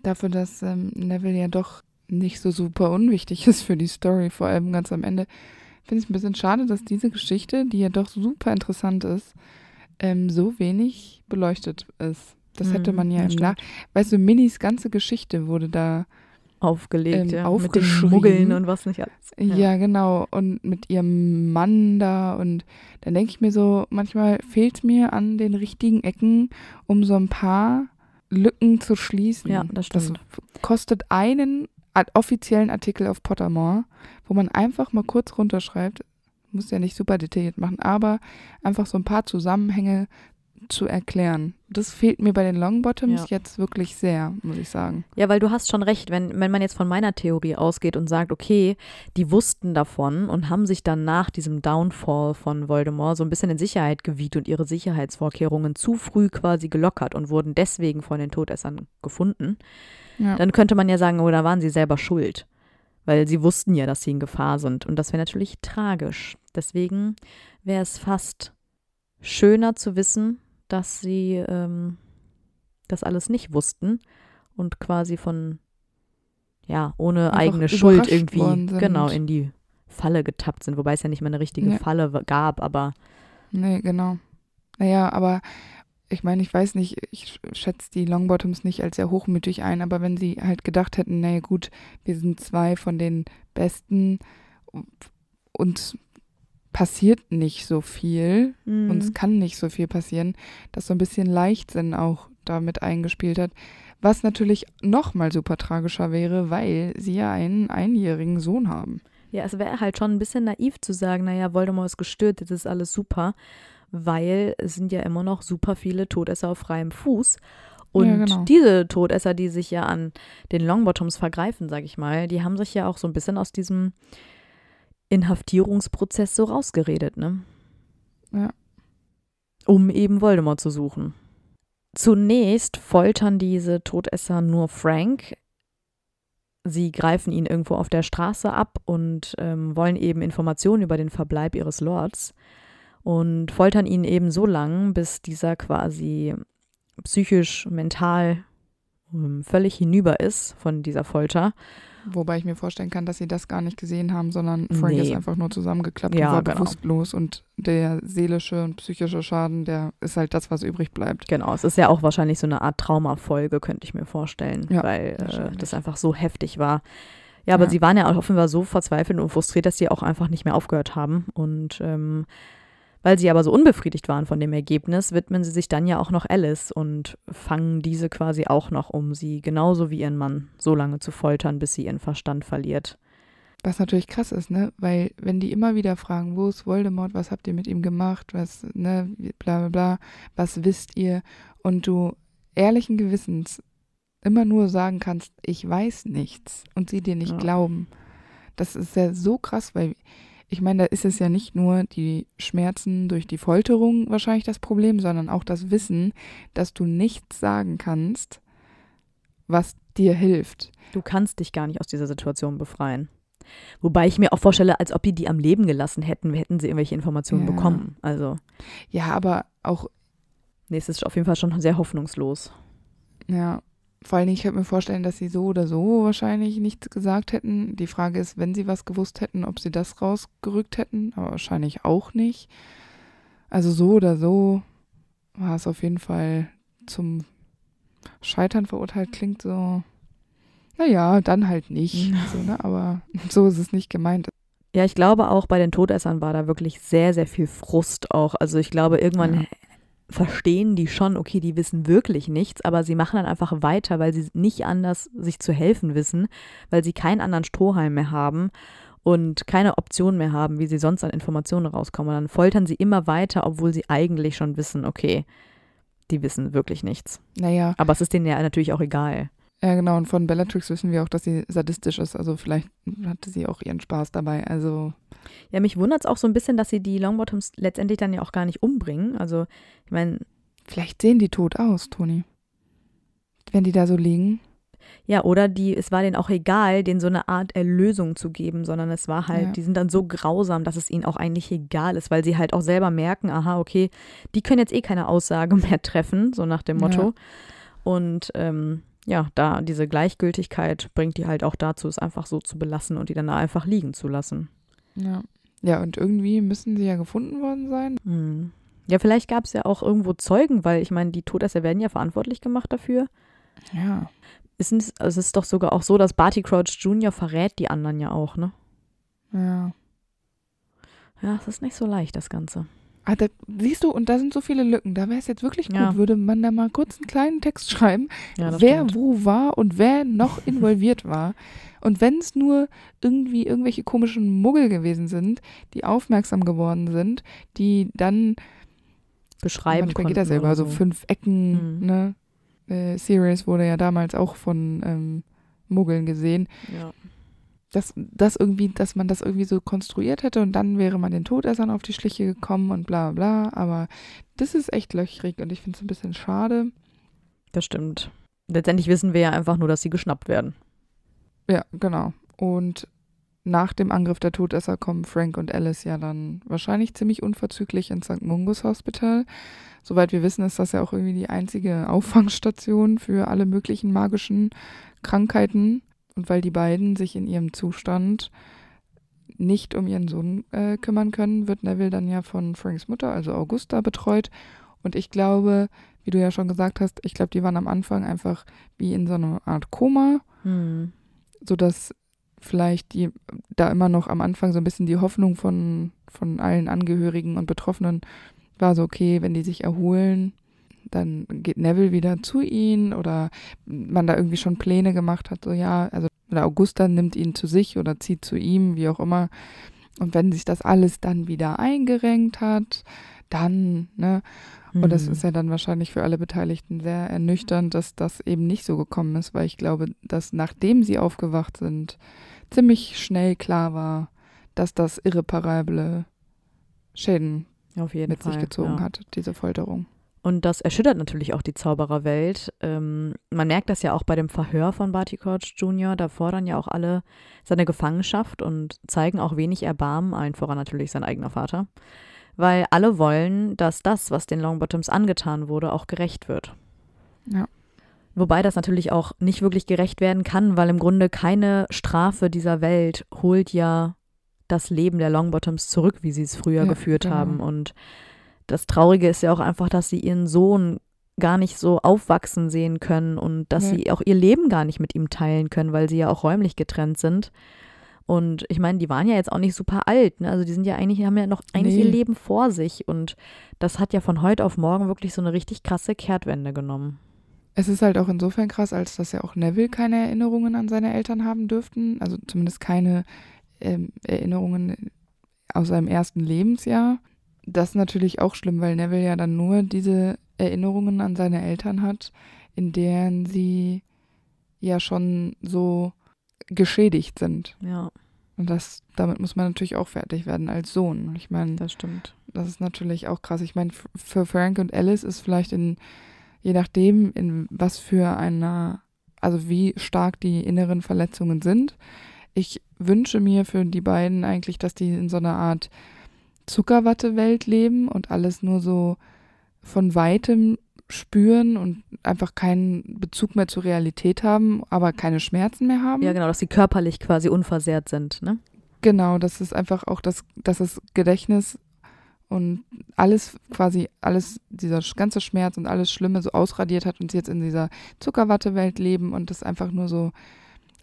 dafür, dass ähm, Neville ja doch nicht so super unwichtig ist für die Story, vor allem ganz am Ende. Finde ich ein bisschen schade, dass diese Geschichte, die ja doch super interessant ist, ähm, so wenig beleuchtet ist. Das hätte mhm, man ja, im Nach. Weißt du, Minis ganze Geschichte wurde da aufgelegt, ähm, ja, mit den Schmuggeln und was nicht alles. Ja. ja. genau. Und mit ihrem Mann da. Und dann denke ich mir so, manchmal fehlt mir an den richtigen Ecken, um so ein paar Lücken zu schließen. Ja, das stimmt. Das kostet einen offiziellen Artikel auf Pottermore, wo man einfach mal kurz runterschreibt, muss ja nicht super detailliert machen, aber einfach so ein paar Zusammenhänge zu erklären. Das fehlt mir bei den Longbottoms ja. jetzt wirklich sehr, muss ich sagen. Ja, weil du hast schon recht, wenn, wenn man jetzt von meiner Theorie ausgeht und sagt, okay, die wussten davon und haben sich dann nach diesem Downfall von Voldemort so ein bisschen in Sicherheit gewiegt und ihre Sicherheitsvorkehrungen zu früh quasi gelockert und wurden deswegen von den Todessern gefunden, ja. dann könnte man ja sagen, oh, da waren sie selber schuld. Weil sie wussten ja, dass sie in Gefahr sind. Und das wäre natürlich tragisch. Deswegen wäre es fast schöner zu wissen, dass sie ähm, das alles nicht wussten und quasi von, ja, ohne Einfach eigene Schuld irgendwie, genau, in die Falle getappt sind. Wobei es ja nicht mal eine richtige nee. Falle gab, aber. Nee, genau. Naja, aber ich meine, ich weiß nicht, ich schätze die Longbottoms nicht als sehr hochmütig ein, aber wenn sie halt gedacht hätten, naja gut, wir sind zwei von den Besten, und passiert nicht so viel mhm. und es mhm. kann nicht so viel passieren, dass so ein bisschen Leichtsinn auch damit eingespielt hat. Was natürlich nochmal super tragischer wäre, weil sie ja einen einjährigen Sohn haben. Ja, es wäre halt schon ein bisschen naiv zu sagen, naja, Voldemort ist gestört, jetzt ist alles super, weil es sind ja immer noch super viele Todesser auf freiem Fuß. Und ja, genau. diese Todesser, die sich ja an den Longbottoms vergreifen, sag ich mal, die haben sich ja auch so ein bisschen aus diesem Inhaftierungsprozess so rausgeredet, ne? Ja. Um eben Voldemort zu suchen. Zunächst foltern diese Todesser nur Frank. Sie greifen ihn irgendwo auf der Straße ab und ähm, wollen eben Informationen über den Verbleib ihres Lords und foltern ihn eben so lang, bis dieser quasi psychisch, mental ähm, völlig hinüber ist von dieser Folter Wobei ich mir vorstellen kann, dass sie das gar nicht gesehen haben, sondern Frank nee. ist einfach nur zusammengeklappt ja, und war genau. bewusstlos und der seelische und psychische Schaden, der ist halt das, was übrig bleibt. Genau, es ist ja auch wahrscheinlich so eine Art Traumafolge, könnte ich mir vorstellen, ja, weil äh, das einfach so heftig war. Ja, aber ja. sie waren ja offenbar so verzweifelt und frustriert, dass sie auch einfach nicht mehr aufgehört haben und ähm, weil sie aber so unbefriedigt waren von dem Ergebnis, widmen sie sich dann ja auch noch Alice und fangen diese quasi auch noch um, sie genauso wie ihren Mann so lange zu foltern, bis sie ihren Verstand verliert. Was natürlich krass ist, ne? Weil wenn die immer wieder fragen, wo ist Voldemort, was habt ihr mit ihm gemacht, was, ne, bla bla bla, was wisst ihr? Und du ehrlichen Gewissens immer nur sagen kannst, ich weiß nichts und sie dir nicht ja. glauben. Das ist ja so krass, weil ich meine, da ist es ja nicht nur die Schmerzen durch die Folterung wahrscheinlich das Problem, sondern auch das Wissen, dass du nichts sagen kannst, was dir hilft. Du kannst dich gar nicht aus dieser Situation befreien. Wobei ich mir auch vorstelle, als ob die die am Leben gelassen hätten, hätten sie irgendwelche Informationen ja. bekommen. Also. Ja, aber auch. Nee, es ist auf jeden Fall schon sehr hoffnungslos. Ja, vor allen Dingen, ich könnte mir vorstellen, dass sie so oder so wahrscheinlich nichts gesagt hätten. Die Frage ist, wenn sie was gewusst hätten, ob sie das rausgerückt hätten, aber wahrscheinlich auch nicht. Also so oder so war es auf jeden Fall zum Scheitern verurteilt, klingt so, naja, dann halt nicht. Mhm. So, ne? Aber so ist es nicht gemeint. Ja, ich glaube auch bei den Todessern war da wirklich sehr, sehr viel Frust auch. Also ich glaube, irgendwann ja verstehen die schon, okay, die wissen wirklich nichts, aber sie machen dann einfach weiter, weil sie nicht anders sich zu helfen wissen, weil sie keinen anderen Strohhalm mehr haben und keine Option mehr haben, wie sie sonst an Informationen rauskommen. Und dann foltern sie immer weiter, obwohl sie eigentlich schon wissen, okay, die wissen wirklich nichts. Naja. Aber es ist denen ja natürlich auch egal. Ja, genau. Und von Bellatrix wissen wir auch, dass sie sadistisch ist. Also vielleicht hatte sie auch ihren Spaß dabei. Also ja, mich wundert es auch so ein bisschen, dass sie die Longbottoms letztendlich dann ja auch gar nicht umbringen. Also ich meine, vielleicht sehen die tot aus, Toni, wenn die da so liegen. Ja, oder die, es war denen auch egal, denen so eine Art Erlösung zu geben, sondern es war halt, ja. die sind dann so grausam, dass es ihnen auch eigentlich egal ist, weil sie halt auch selber merken, aha, okay, die können jetzt eh keine Aussage mehr treffen, so nach dem Motto. Ja. Und ähm, ja, da diese Gleichgültigkeit bringt die halt auch dazu, es einfach so zu belassen und die dann einfach liegen zu lassen. Ja. Ja, und irgendwie müssen sie ja gefunden worden sein. Mhm. Ja, vielleicht gab es ja auch irgendwo Zeugen, weil ich meine, die Todesser werden ja verantwortlich gemacht dafür. Ja. Es ist, also es ist doch sogar auch so, dass Barty Crouch Jr. verrät die anderen ja auch, ne? Ja. Ja, es ist nicht so leicht, das Ganze. Ah, da, siehst du, und da sind so viele Lücken. Da wäre es jetzt wirklich gut, ja. würde man da mal kurz einen kleinen Text schreiben, ja, wer stimmt. wo war und wer noch involviert war. Und wenn es nur irgendwie irgendwelche komischen Muggel gewesen sind, die aufmerksam geworden sind, die dann beschreiben manchmal konnten. geht das ja über so. so fünf Ecken. Mhm. Ne? Äh, Series wurde ja damals auch von ähm, Muggeln gesehen. Ja dass das irgendwie, dass man das irgendwie so konstruiert hätte und dann wäre man den Todessern auf die Schliche gekommen und bla bla. Aber das ist echt löchrig und ich finde es ein bisschen schade. Das stimmt. Letztendlich wissen wir ja einfach nur, dass sie geschnappt werden. Ja, genau. Und nach dem Angriff der Todesser kommen Frank und Alice ja dann wahrscheinlich ziemlich unverzüglich ins St. Mungus Hospital. Soweit wir wissen, ist das ja auch irgendwie die einzige Auffangstation für alle möglichen magischen Krankheiten und weil die beiden sich in ihrem Zustand nicht um ihren Sohn äh, kümmern können, wird Neville dann ja von Franks Mutter, also Augusta, betreut. Und ich glaube, wie du ja schon gesagt hast, ich glaube, die waren am Anfang einfach wie in so einer Art Koma, hm. sodass vielleicht die, da immer noch am Anfang so ein bisschen die Hoffnung von, von allen Angehörigen und Betroffenen war so, okay, wenn die sich erholen, dann geht Neville wieder zu ihnen oder man da irgendwie schon Pläne gemacht hat, so ja, also oder Augusta nimmt ihn zu sich oder zieht zu ihm, wie auch immer. Und wenn sich das alles dann wieder eingerenkt hat, dann, ne? Mhm. Und das mhm. ist ja dann wahrscheinlich für alle Beteiligten sehr ernüchternd, dass das eben nicht so gekommen ist, weil ich glaube, dass nachdem sie aufgewacht sind, ziemlich schnell klar war, dass das irreparable Schäden mit Fall, sich gezogen ja. hat, diese Folterung. Und das erschüttert natürlich auch die Zaubererwelt. Ähm, man merkt das ja auch bei dem Verhör von Barty Crouch Jr. Da fordern ja auch alle seine Gefangenschaft und zeigen auch wenig Erbarmen, allen voran natürlich sein eigener Vater. Weil alle wollen, dass das, was den Longbottoms angetan wurde, auch gerecht wird. Ja. Wobei das natürlich auch nicht wirklich gerecht werden kann, weil im Grunde keine Strafe dieser Welt holt ja das Leben der Longbottoms zurück, wie sie es früher ja, geführt genau. haben. Und das Traurige ist ja auch einfach, dass sie ihren Sohn gar nicht so aufwachsen sehen können und dass nee. sie auch ihr Leben gar nicht mit ihm teilen können, weil sie ja auch räumlich getrennt sind. Und ich meine, die waren ja jetzt auch nicht super alt. Ne? Also die sind ja eigentlich, haben ja noch eigentlich nee. ihr Leben vor sich. Und das hat ja von heute auf morgen wirklich so eine richtig krasse Kehrtwende genommen. Es ist halt auch insofern krass, als dass ja auch Neville keine Erinnerungen an seine Eltern haben dürften. Also zumindest keine ähm, Erinnerungen aus seinem ersten Lebensjahr das ist natürlich auch schlimm, weil Neville ja dann nur diese Erinnerungen an seine Eltern hat, in denen sie ja schon so geschädigt sind. Ja. Und das, damit muss man natürlich auch fertig werden als Sohn. Ich meine, das stimmt. Das ist natürlich auch krass. Ich meine, für Frank und Alice ist vielleicht in, je nachdem, in was für einer, also wie stark die inneren Verletzungen sind. Ich wünsche mir für die beiden eigentlich, dass die in so einer Art Zuckerwatte-Welt leben und alles nur so von weitem spüren und einfach keinen Bezug mehr zur Realität haben, aber keine Schmerzen mehr haben. Ja, genau, dass sie körperlich quasi unversehrt sind, ne? Genau, das ist einfach auch das, dass das Gedächtnis und alles quasi, alles, dieser ganze Schmerz und alles Schlimme so ausradiert hat und sie jetzt in dieser Zuckerwatte-Welt leben und das einfach nur so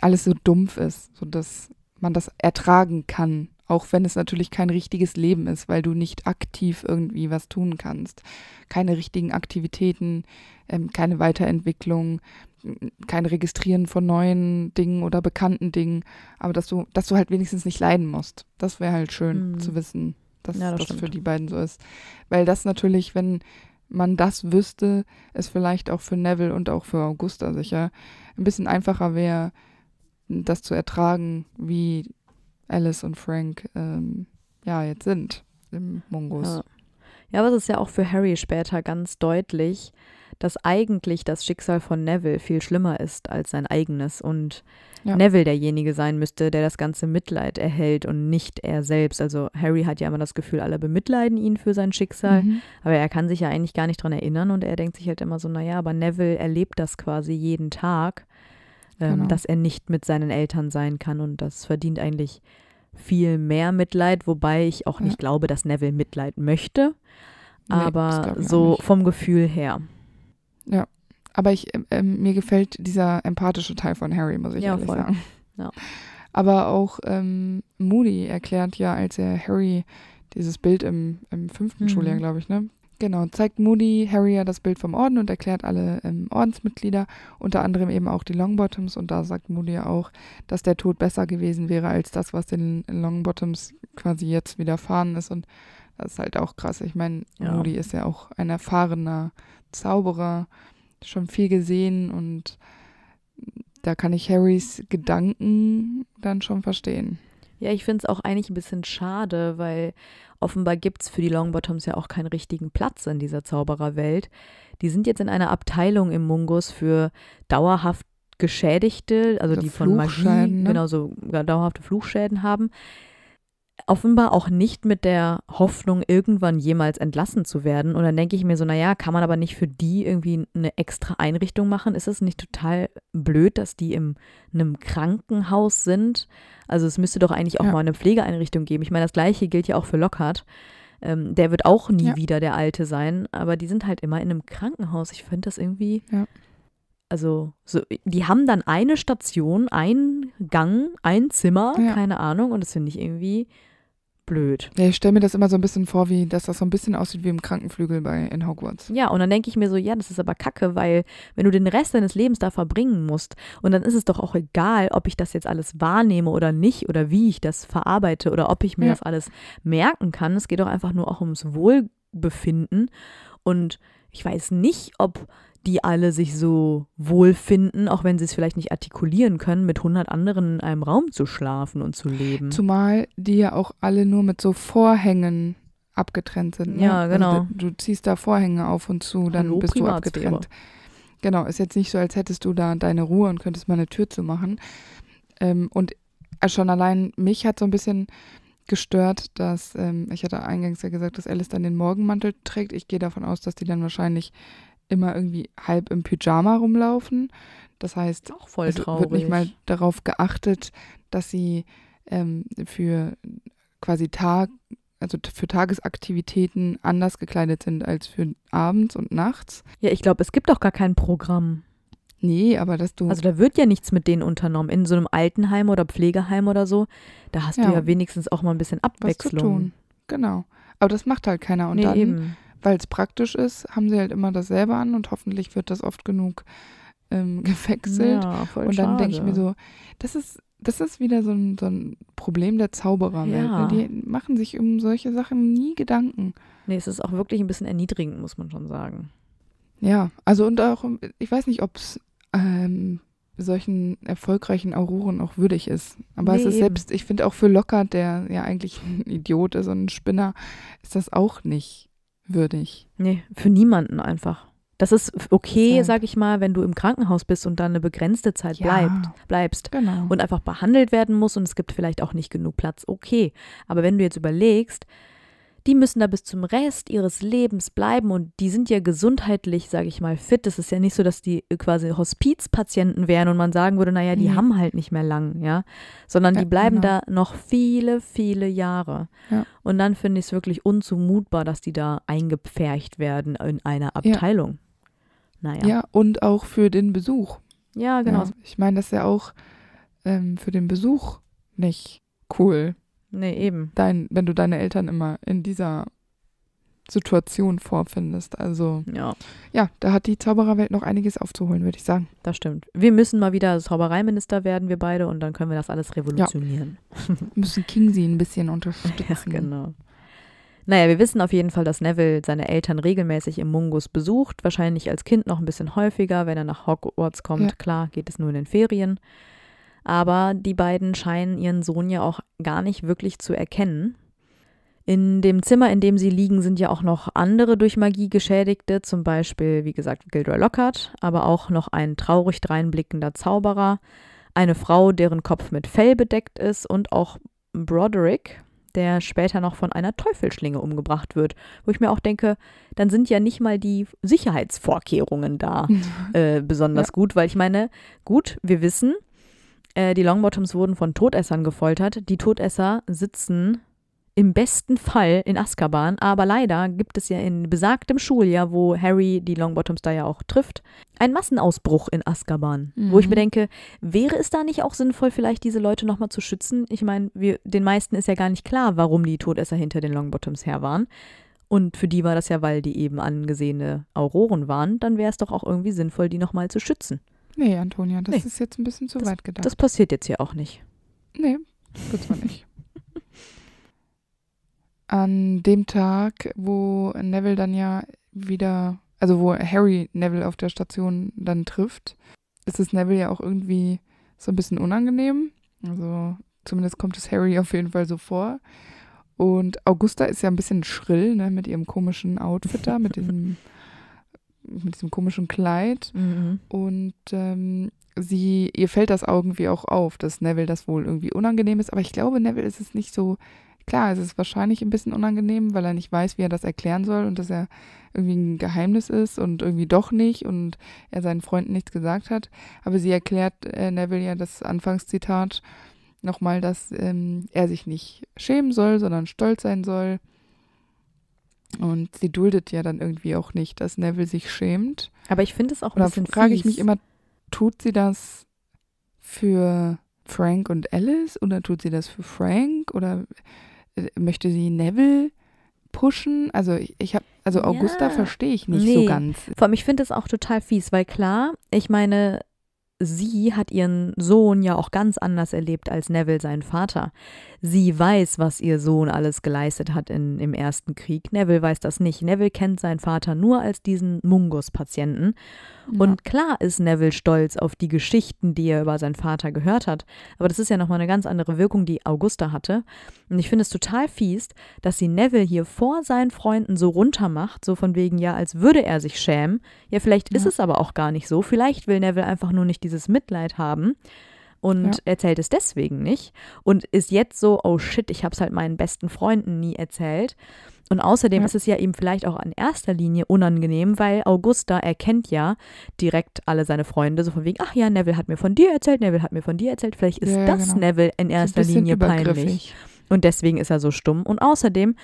alles so dumpf ist, sodass man das ertragen kann. Auch wenn es natürlich kein richtiges Leben ist, weil du nicht aktiv irgendwie was tun kannst. Keine richtigen Aktivitäten, ähm, keine Weiterentwicklung, mm, kein Registrieren von neuen Dingen oder bekannten Dingen. Aber dass du, dass du halt wenigstens nicht leiden musst. Das wäre halt schön mhm. zu wissen, dass ja, das, das für die beiden so ist. Weil das natürlich, wenn man das wüsste, es vielleicht auch für Neville und auch für Augusta sicher ein bisschen einfacher wäre, das zu ertragen, wie Alice und Frank ähm, ja jetzt sind im Mungus. Ja. ja, aber es ist ja auch für Harry später ganz deutlich, dass eigentlich das Schicksal von Neville viel schlimmer ist als sein eigenes und ja. Neville derjenige sein müsste, der das ganze Mitleid erhält und nicht er selbst. Also Harry hat ja immer das Gefühl, alle bemitleiden ihn für sein Schicksal, mhm. aber er kann sich ja eigentlich gar nicht dran erinnern und er denkt sich halt immer so, naja, aber Neville erlebt das quasi jeden Tag ähm, genau. dass er nicht mit seinen Eltern sein kann. Und das verdient eigentlich viel mehr Mitleid, wobei ich auch ja. nicht glaube, dass Neville Mitleid möchte. Nee, aber so vom Gefühl her. Ja, aber ich, äh, mir gefällt dieser empathische Teil von Harry, muss ich ja, ehrlich voll. sagen. Ja. Aber auch ähm, Moody erklärt ja, als er Harry dieses Bild im, im fünften mhm. Schuljahr, glaube ich, ne? Genau, zeigt Moody Harry ja das Bild vom Orden und erklärt alle ähm, Ordensmitglieder, unter anderem eben auch die Longbottoms. Und da sagt Moody ja auch, dass der Tod besser gewesen wäre als das, was den Longbottoms quasi jetzt widerfahren ist. Und das ist halt auch krass. Ich meine, ja. Moody ist ja auch ein erfahrener Zauberer, schon viel gesehen und da kann ich Harrys Gedanken dann schon verstehen. Ja, ich finde es auch eigentlich ein bisschen schade, weil offenbar gibt es für die Longbottoms ja auch keinen richtigen Platz in dieser Zaubererwelt. Die sind jetzt in einer Abteilung im Mungus für dauerhaft Geschädigte, also Der die von Magie, ne? genau so dauerhafte Fluchschäden haben offenbar auch nicht mit der Hoffnung, irgendwann jemals entlassen zu werden. Und dann denke ich mir so, naja, kann man aber nicht für die irgendwie eine extra Einrichtung machen? Ist es nicht total blöd, dass die in einem Krankenhaus sind? Also es müsste doch eigentlich auch ja. mal eine Pflegeeinrichtung geben. Ich meine, das gleiche gilt ja auch für Lockhart. Ähm, der wird auch nie ja. wieder der Alte sein, aber die sind halt immer in einem Krankenhaus. Ich finde das irgendwie. Ja. Also, so, die haben dann eine Station, einen Gang, ein Zimmer, keine Ahnung, und das finde ich irgendwie blöd. Ja, ich stelle mir das immer so ein bisschen vor, wie dass das so ein bisschen aussieht wie im Krankenflügel bei in Hogwarts. Ja, und dann denke ich mir so, ja, das ist aber kacke, weil wenn du den Rest deines Lebens da verbringen musst und dann ist es doch auch egal, ob ich das jetzt alles wahrnehme oder nicht oder wie ich das verarbeite oder ob ich mir ja. das alles merken kann. Es geht doch einfach nur auch ums Wohlbefinden und ich weiß nicht, ob die alle sich so wohlfinden, auch wenn sie es vielleicht nicht artikulieren können, mit 100 anderen in einem Raum zu schlafen und zu leben. Zumal die ja auch alle nur mit so Vorhängen abgetrennt sind. Ne? Ja, also genau. Also, du ziehst da Vorhänge auf und zu, dann Hallo, bist du abgetrennt. Genau, ist jetzt nicht so, als hättest du da deine Ruhe und könntest mal eine Tür zu machen. Ähm, und äh, schon allein mich hat so ein bisschen gestört, dass ähm, ich hatte eingangs ja gesagt, dass Alice dann den Morgenmantel trägt. Ich gehe davon aus, dass die dann wahrscheinlich immer irgendwie halb im Pyjama rumlaufen. Das heißt, auch voll es traurig. wird nicht mal darauf geachtet, dass sie ähm, für quasi Tag, also für Tagesaktivitäten anders gekleidet sind als für abends und nachts. Ja, ich glaube, es gibt auch gar kein Programm. Nee, aber dass du. Also da wird ja nichts mit denen unternommen. In so einem Altenheim oder Pflegeheim oder so, da hast ja, du ja wenigstens auch mal ein bisschen Abwechslung. Was zu tun. Genau. Aber das macht halt keiner. Und nee, dann eben weil es praktisch ist, haben sie halt immer dasselbe an und hoffentlich wird das oft genug ähm, gewechselt. Ja, und dann denke ich mir so, das ist, das ist wieder so ein, so ein Problem der Zaubererwelt. Ne? Ja. Die machen sich um solche Sachen nie Gedanken. Nee, es ist auch wirklich ein bisschen erniedrigend, muss man schon sagen. Ja, also und auch, ich weiß nicht, ob es ähm, solchen erfolgreichen Auroren auch würdig ist. Aber nee, es ist selbst, ich finde auch für Lockhart, der ja eigentlich ein Idiot ist und ein Spinner, ist das auch nicht würdig. Nee, für niemanden einfach. Das ist okay, Deshalb. sag ich mal, wenn du im Krankenhaus bist und dann eine begrenzte Zeit ja, bleibt, bleibst genau. und einfach behandelt werden muss und es gibt vielleicht auch nicht genug Platz, okay. Aber wenn du jetzt überlegst, die müssen da bis zum Rest ihres Lebens bleiben und die sind ja gesundheitlich, sage ich mal, fit. Es ist ja nicht so, dass die äh, quasi Hospizpatienten wären und man sagen würde, naja, die ja. haben halt nicht mehr lang, ja, sondern die bleiben genau. da noch viele, viele Jahre. Ja. Und dann finde ich es wirklich unzumutbar, dass die da eingepfercht werden in einer Abteilung. Naja. Ja, und auch für den Besuch. Ja, genau. ich meine, das ist ja auch ähm, für den Besuch nicht cool. Nee, eben. Dein, wenn du deine Eltern immer in dieser Situation vorfindest. Also ja. ja, da hat die Zaubererwelt noch einiges aufzuholen, würde ich sagen. Das stimmt. Wir müssen mal wieder Zaubereiminister werden, wir beide, und dann können wir das alles revolutionieren. Ja. müssen Kingsy ein bisschen unterstützen. Ja, genau. Naja, wir wissen auf jeden Fall, dass Neville seine Eltern regelmäßig im Mungus besucht, wahrscheinlich als Kind noch ein bisschen häufiger, wenn er nach Hogwarts kommt. Ja. Klar, geht es nur in den Ferien aber die beiden scheinen ihren Sohn ja auch gar nicht wirklich zu erkennen. In dem Zimmer, in dem sie liegen, sind ja auch noch andere durch Magie Geschädigte, zum Beispiel, wie gesagt, Gilderoy Lockhart, aber auch noch ein traurig dreinblickender Zauberer, eine Frau, deren Kopf mit Fell bedeckt ist und auch Broderick, der später noch von einer Teufelschlinge umgebracht wird. Wo ich mir auch denke, dann sind ja nicht mal die Sicherheitsvorkehrungen da äh, besonders ja. gut, weil ich meine, gut, wir wissen, äh, die Longbottoms wurden von Todessern gefoltert. Die Todesser sitzen im besten Fall in Azkaban, aber leider gibt es ja in besagtem Schuljahr, wo Harry die Longbottoms da ja auch trifft, einen Massenausbruch in Azkaban, mhm. wo ich mir mhm. denke, wäre es da nicht auch sinnvoll, vielleicht diese Leute nochmal zu schützen? Ich meine, den meisten ist ja gar nicht klar, warum die Todesser hinter den Longbottoms her waren. Und für die war das ja, weil die eben angesehene Auroren waren, dann wäre es doch auch irgendwie sinnvoll, die nochmal zu schützen. Nee, Antonia, das nee. ist jetzt ein bisschen zu das, weit gedacht. Das passiert jetzt hier auch nicht. Nee, wird's wohl nicht. An dem Tag, wo Neville dann ja wieder, also wo Harry Neville auf der Station dann trifft, ist es Neville ja auch irgendwie so ein bisschen unangenehm. Also zumindest kommt es Harry auf jeden Fall so vor. Und Augusta ist ja ein bisschen schrill, ne, mit ihrem komischen Outfit da, mit dem mit diesem komischen Kleid. Mhm. Und ähm, sie, ihr fällt das irgendwie auch auf, dass Neville das wohl irgendwie unangenehm ist. Aber ich glaube, Neville ist es nicht so. Klar, es ist wahrscheinlich ein bisschen unangenehm, weil er nicht weiß, wie er das erklären soll und dass er irgendwie ein Geheimnis ist und irgendwie doch nicht und er seinen Freunden nichts gesagt hat. Aber sie erklärt äh, Neville ja das Anfangszitat nochmal, dass ähm, er sich nicht schämen soll, sondern stolz sein soll und sie duldet ja dann irgendwie auch nicht, dass Neville sich schämt. Aber ich finde es auch ein Oder bisschen frage ich mich immer, tut sie das für Frank und Alice oder tut sie das für Frank oder äh, möchte sie Neville pushen? Also ich, ich habe, also Augusta ja. verstehe ich nicht nee. so ganz. Vor allem, ich finde es auch total fies, weil klar, ich meine, sie hat ihren Sohn ja auch ganz anders erlebt als Neville sein Vater. Sie weiß, was ihr Sohn alles geleistet hat in, im ersten Krieg. Neville weiß das nicht. Neville kennt seinen Vater nur als diesen Mungus-Patienten und klar ist Neville stolz auf die Geschichten, die er über seinen Vater gehört hat. Aber das ist ja nochmal eine ganz andere Wirkung, die Augusta hatte. Und ich finde es total fies, dass sie Neville hier vor seinen Freunden so runtermacht, so von wegen, ja, als würde er sich schämen. Ja, vielleicht ja. ist es aber auch gar nicht so. Vielleicht will Neville einfach nur nicht dieses Mitleid haben und ja. erzählt es deswegen nicht und ist jetzt so, oh shit, ich habe es halt meinen besten Freunden nie erzählt. Und außerdem ja. ist es ja ihm vielleicht auch in erster Linie unangenehm, weil Augusta erkennt ja direkt alle seine Freunde, so von wegen, ach ja, Neville hat mir von dir erzählt, Neville hat mir von dir erzählt, vielleicht ist ja, das genau. Neville in erster Linie peinlich. Und deswegen ist er so stumm. Und außerdem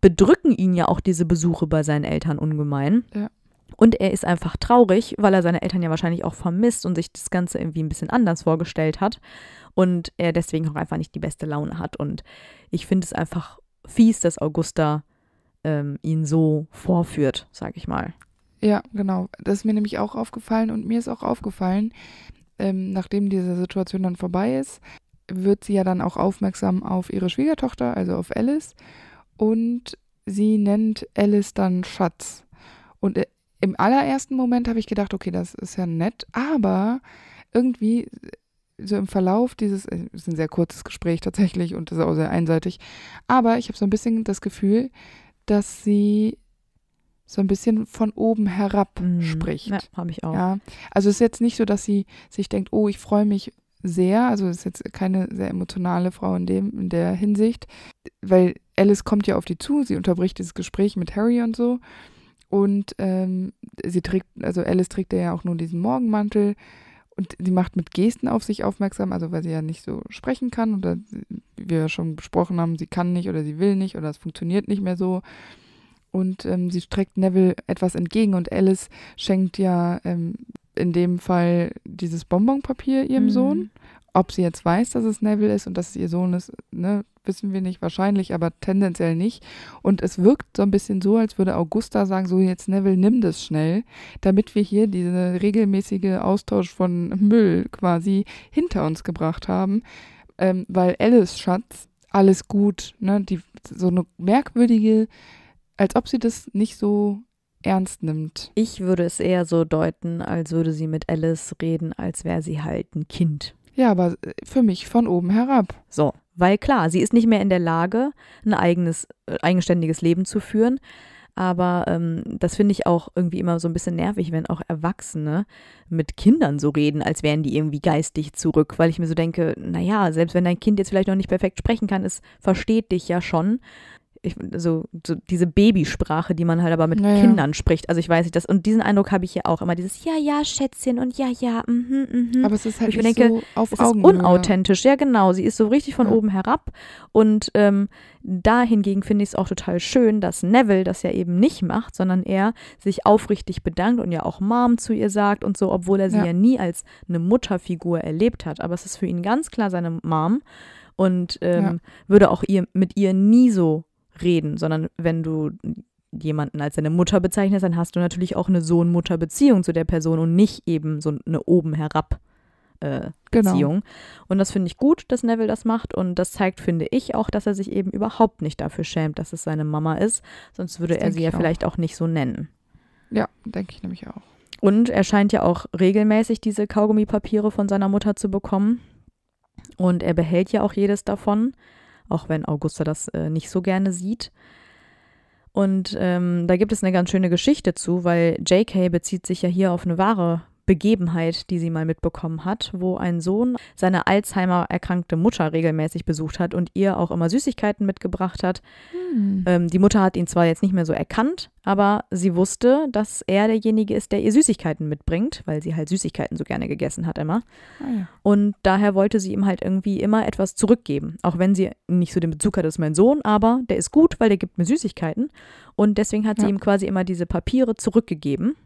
bedrücken ihn ja auch diese Besuche bei seinen Eltern ungemein. Ja. Und er ist einfach traurig, weil er seine Eltern ja wahrscheinlich auch vermisst und sich das Ganze irgendwie ein bisschen anders vorgestellt hat. Und er deswegen auch einfach nicht die beste Laune hat. Und ich finde es einfach fies, dass Augusta ähm, ihn so vorführt, sag ich mal. Ja, genau. Das ist mir nämlich auch aufgefallen und mir ist auch aufgefallen, ähm, nachdem diese Situation dann vorbei ist, wird sie ja dann auch aufmerksam auf ihre Schwiegertochter, also auf Alice. Und sie nennt Alice dann Schatz. Und äh, im allerersten Moment habe ich gedacht, okay, das ist ja nett, aber irgendwie so im Verlauf dieses, äh, es ist ein sehr kurzes Gespräch tatsächlich und das ist auch sehr einseitig, aber ich habe so ein bisschen das Gefühl, dass sie so ein bisschen von oben herab mhm. spricht. Ja, habe ich auch. Ja, also es ist jetzt nicht so, dass sie sich denkt, oh, ich freue mich sehr, also ist jetzt keine sehr emotionale Frau in dem in der Hinsicht, weil Alice kommt ja auf die zu, sie unterbricht dieses Gespräch mit Harry und so und ähm, sie trägt, also Alice trägt ja auch nur diesen Morgenmantel und sie macht mit Gesten auf sich aufmerksam, also weil sie ja nicht so sprechen kann oder wie wir schon besprochen haben, sie kann nicht oder sie will nicht oder es funktioniert nicht mehr so. Und ähm, sie streckt Neville etwas entgegen und Alice schenkt ja ähm, in dem Fall dieses Bonbonpapier ihrem mhm. Sohn ob sie jetzt weiß, dass es Neville ist und dass es ihr Sohn ist, ne, wissen wir nicht, wahrscheinlich, aber tendenziell nicht. Und es wirkt so ein bisschen so, als würde Augusta sagen, so jetzt Neville, nimm das schnell, damit wir hier diesen regelmäßige Austausch von Müll quasi hinter uns gebracht haben. Ähm, weil Alice Schatz, alles gut, ne, die, so eine merkwürdige, als ob sie das nicht so ernst nimmt. Ich würde es eher so deuten, als würde sie mit Alice reden, als wäre sie halt ein Kind. Ja, aber äh, für mich von oben herab. So, weil klar, sie ist nicht mehr in der Lage, ein eigenes, äh, eigenständiges Leben zu führen. Aber ähm, das finde ich auch irgendwie immer so ein bisschen nervig, wenn auch Erwachsene mit Kindern so reden, als wären die irgendwie geistig zurück, weil ich mir so denke, naja, selbst wenn dein Kind jetzt vielleicht noch nicht perfekt sprechen kann, es versteht dich ja schon ich, so, so diese Babysprache, die man halt aber mit naja. Kindern spricht. Also ich weiß nicht, das und diesen Eindruck habe ich hier auch immer dieses ja ja Schätzchen und ja ja. mhm, mhm. Aber es ist halt ich nicht denke, so auf es Augen. Ist unauthentisch. Ja. genau, sie ist so richtig von ja. oben herab und ähm, da hingegen finde ich es auch total schön, dass Neville das ja eben nicht macht, sondern er sich aufrichtig bedankt und ja auch Mom zu ihr sagt und so, obwohl er sie ja, ja nie als eine Mutterfigur erlebt hat. Aber es ist für ihn ganz klar seine Mom und ähm, würde auch ihr mit ihr nie so reden, sondern wenn du jemanden als deine Mutter bezeichnest, dann hast du natürlich auch eine Sohn-Mutter-Beziehung zu der Person und nicht eben so eine oben-herab. Äh, genau. Beziehung. Und das finde ich gut, dass Neville das macht. Und das zeigt, finde ich, auch, dass er sich eben überhaupt nicht dafür schämt, dass es seine Mama ist. Sonst würde das er sie ja auch. vielleicht auch nicht so nennen. Ja, denke ich nämlich auch. Und er scheint ja auch regelmäßig diese Kaugummipapiere von seiner Mutter zu bekommen. Und er behält ja auch jedes davon auch wenn Augusta das äh, nicht so gerne sieht. Und ähm, da gibt es eine ganz schöne Geschichte zu, weil JK bezieht sich ja hier auf eine wahre Begebenheit, die sie mal mitbekommen hat, wo ein Sohn seine Alzheimer erkrankte Mutter regelmäßig besucht hat und ihr auch immer Süßigkeiten mitgebracht hat. Hm. Ähm, die Mutter hat ihn zwar jetzt nicht mehr so erkannt, aber sie wusste, dass er derjenige ist, der ihr Süßigkeiten mitbringt, weil sie halt Süßigkeiten so gerne gegessen hat immer. Ah, ja. Und daher wollte sie ihm halt irgendwie immer etwas zurückgeben, auch wenn sie nicht so den Bezug hat, das ist mein Sohn, aber der ist gut, weil der gibt mir Süßigkeiten. Und deswegen hat sie ja. ihm quasi immer diese Papiere zurückgegeben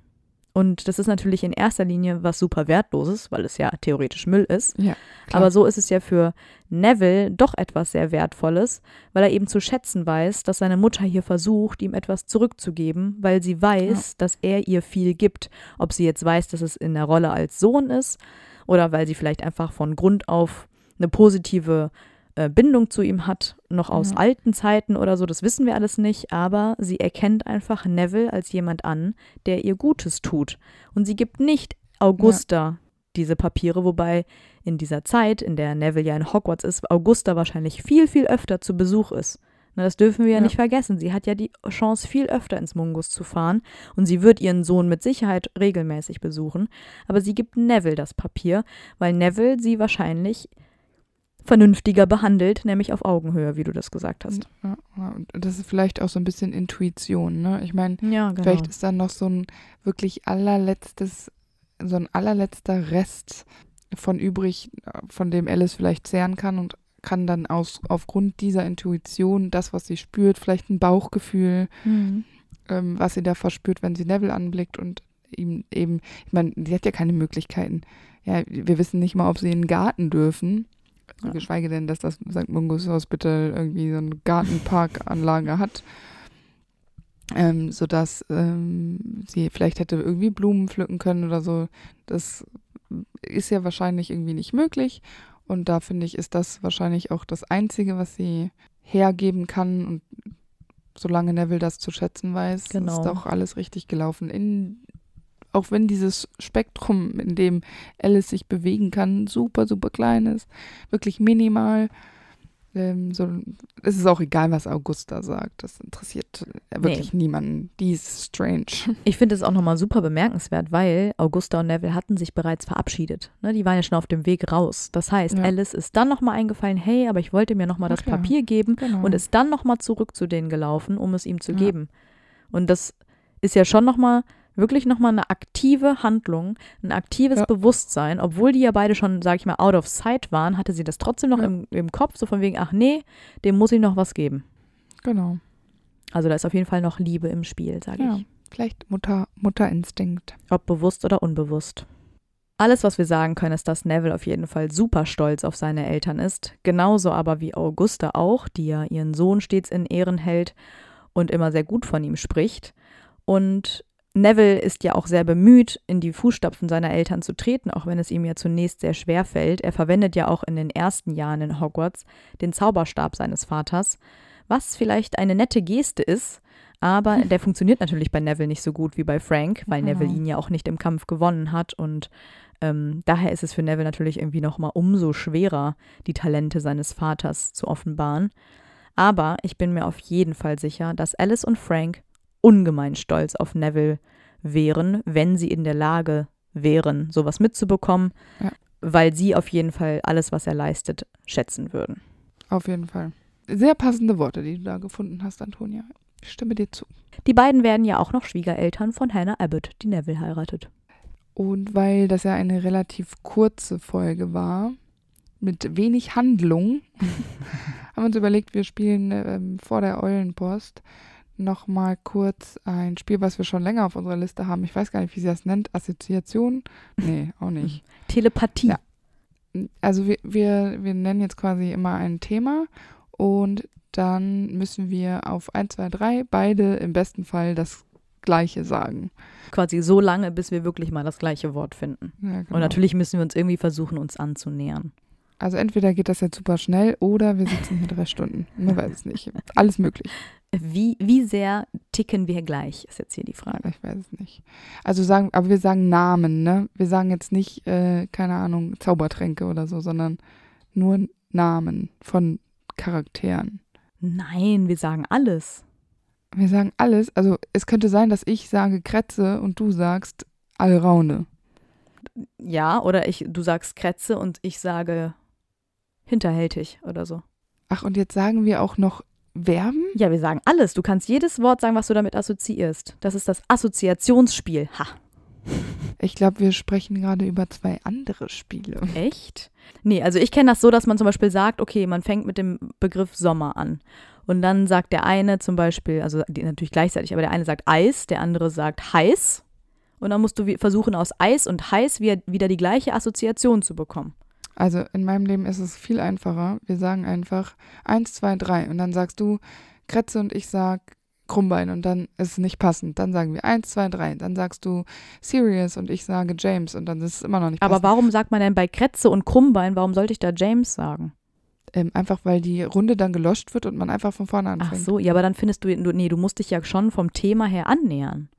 und das ist natürlich in erster Linie was super Wertloses, weil es ja theoretisch Müll ist. Ja, Aber so ist es ja für Neville doch etwas sehr Wertvolles, weil er eben zu schätzen weiß, dass seine Mutter hier versucht, ihm etwas zurückzugeben, weil sie weiß, ja. dass er ihr viel gibt. Ob sie jetzt weiß, dass es in der Rolle als Sohn ist oder weil sie vielleicht einfach von Grund auf eine positive äh, Bindung zu ihm hat, noch aus ja. alten Zeiten oder so, das wissen wir alles nicht, aber sie erkennt einfach Neville als jemand an, der ihr Gutes tut. Und sie gibt nicht Augusta ja. diese Papiere, wobei in dieser Zeit, in der Neville ja in Hogwarts ist, Augusta wahrscheinlich viel, viel öfter zu Besuch ist. Na, das dürfen wir ja, ja, nicht vergessen. Sie hat ja die Chance, viel öfter ins Mungus zu fahren und sie wird ihren Sohn mit Sicherheit regelmäßig besuchen. Aber sie gibt Neville das Papier, weil Neville sie wahrscheinlich vernünftiger behandelt, nämlich auf Augenhöhe, wie du das gesagt hast. Ja, das ist vielleicht auch so ein bisschen Intuition, ne? Ich meine, ja, genau. vielleicht ist da noch so ein wirklich allerletztes, so ein allerletzter Rest von übrig, äh, von dem Alice vielleicht zehren kann und kann dann aus, aufgrund dieser Intuition das, was sie spürt, vielleicht ein Bauchgefühl, mhm. ähm, was sie da verspürt, wenn sie Neville anblickt und ihm eben, ich meine, sie hat ja keine Möglichkeiten. Ja, wir wissen nicht mal, ob sie in den Garten dürfen. Ja. Geschweige denn, dass das St. Mungus Hospital irgendwie so eine Gartenparkanlage hat. Ähm, sodass ähm, sie vielleicht hätte irgendwie Blumen pflücken können oder so. Das ist ja wahrscheinlich irgendwie nicht möglich. Und da finde ich, ist das wahrscheinlich auch das Einzige, was sie hergeben kann. Und solange Neville das zu schätzen weiß, genau. ist auch alles richtig gelaufen. In auch wenn dieses Spektrum, in dem Alice sich bewegen kann, super, super klein ist, wirklich minimal. Ähm, so, es ist auch egal, was Augusta sagt. Das interessiert äh, wirklich nee. niemanden. Die ist strange. Ich finde es auch nochmal super bemerkenswert, weil Augusta und Neville hatten sich bereits verabschiedet. Ne, die waren ja schon auf dem Weg raus. Das heißt, ja. Alice ist dann nochmal eingefallen, hey, aber ich wollte mir nochmal das ja. Papier geben genau. und ist dann nochmal zurück zu denen gelaufen, um es ihm zu ja. geben. Und das ist ja schon nochmal wirklich nochmal eine aktive Handlung, ein aktives ja. Bewusstsein, obwohl die ja beide schon, sag ich mal, out of sight waren, hatte sie das trotzdem noch ja. im, im Kopf, so von wegen, ach nee, dem muss ich noch was geben. Genau. Also da ist auf jeden Fall noch Liebe im Spiel, sage ja, ich. Vielleicht Mutter, Mutterinstinkt. Ob bewusst oder unbewusst. Alles, was wir sagen können, ist, dass Neville auf jeden Fall super stolz auf seine Eltern ist, genauso aber wie Augusta auch, die ja ihren Sohn stets in Ehren hält und immer sehr gut von ihm spricht. Und Neville ist ja auch sehr bemüht, in die Fußstapfen seiner Eltern zu treten, auch wenn es ihm ja zunächst sehr schwer fällt. Er verwendet ja auch in den ersten Jahren in Hogwarts den Zauberstab seines Vaters, was vielleicht eine nette Geste ist, aber der funktioniert natürlich bei Neville nicht so gut wie bei Frank, weil genau. Neville ihn ja auch nicht im Kampf gewonnen hat. Und ähm, daher ist es für Neville natürlich irgendwie nochmal umso schwerer, die Talente seines Vaters zu offenbaren. Aber ich bin mir auf jeden Fall sicher, dass Alice und Frank ungemein stolz auf Neville wären, wenn sie in der Lage wären, sowas mitzubekommen, ja. weil sie auf jeden Fall alles, was er leistet, schätzen würden. Auf jeden Fall. Sehr passende Worte, die du da gefunden hast, Antonia. Ich stimme dir zu. Die beiden werden ja auch noch Schwiegereltern von Hannah Abbott, die Neville heiratet. Und weil das ja eine relativ kurze Folge war, mit wenig Handlung, haben wir uns überlegt, wir spielen ähm, vor der Eulenpost nochmal kurz ein Spiel, was wir schon länger auf unserer Liste haben. Ich weiß gar nicht, wie sie das nennt. Assoziation? Nee, auch nicht. Telepathie. Ja. Also wir, wir, wir nennen jetzt quasi immer ein Thema und dann müssen wir auf 1, 2, 3 beide im besten Fall das Gleiche sagen. Quasi so lange, bis wir wirklich mal das gleiche Wort finden. Ja, genau. Und natürlich müssen wir uns irgendwie versuchen, uns anzunähern. Also entweder geht das jetzt super schnell oder wir sitzen hier drei Stunden. Man weiß es nicht. Alles möglich. Wie, wie sehr ticken wir gleich, ist jetzt hier die Frage. Ich weiß es nicht. Also sagen, aber wir sagen Namen, ne? Wir sagen jetzt nicht, äh, keine Ahnung, Zaubertränke oder so, sondern nur Namen von Charakteren. Nein, wir sagen alles. Wir sagen alles. Also es könnte sein, dass ich sage Kretze und du sagst Allraune. Ja, oder ich, du sagst Kretze und ich sage hinterhältig oder so. Ach, und jetzt sagen wir auch noch Verben? Ja, wir sagen alles. Du kannst jedes Wort sagen, was du damit assoziierst. Das ist das Assoziationsspiel. Ha. Ich glaube, wir sprechen gerade über zwei andere Spiele. Echt? Nee, also ich kenne das so, dass man zum Beispiel sagt, okay, man fängt mit dem Begriff Sommer an. Und dann sagt der eine zum Beispiel, also natürlich gleichzeitig, aber der eine sagt Eis, der andere sagt heiß. Und dann musst du versuchen, aus Eis und heiß wieder die gleiche Assoziation zu bekommen. Also in meinem Leben ist es viel einfacher. Wir sagen einfach 1, 2, 3 und dann sagst du Kretze und ich sag Krummbein und dann ist es nicht passend. Dann sagen wir 1, 2, 3. Dann sagst du Sirius und ich sage James und dann ist es immer noch nicht passend. Aber warum sagt man denn bei Kretze und Krummbein, warum sollte ich da James sagen? Ähm, einfach weil die Runde dann gelöscht wird und man einfach von vorne anfängt. Ach so, ja, aber dann findest du, nee, du musst dich ja schon vom Thema her annähern.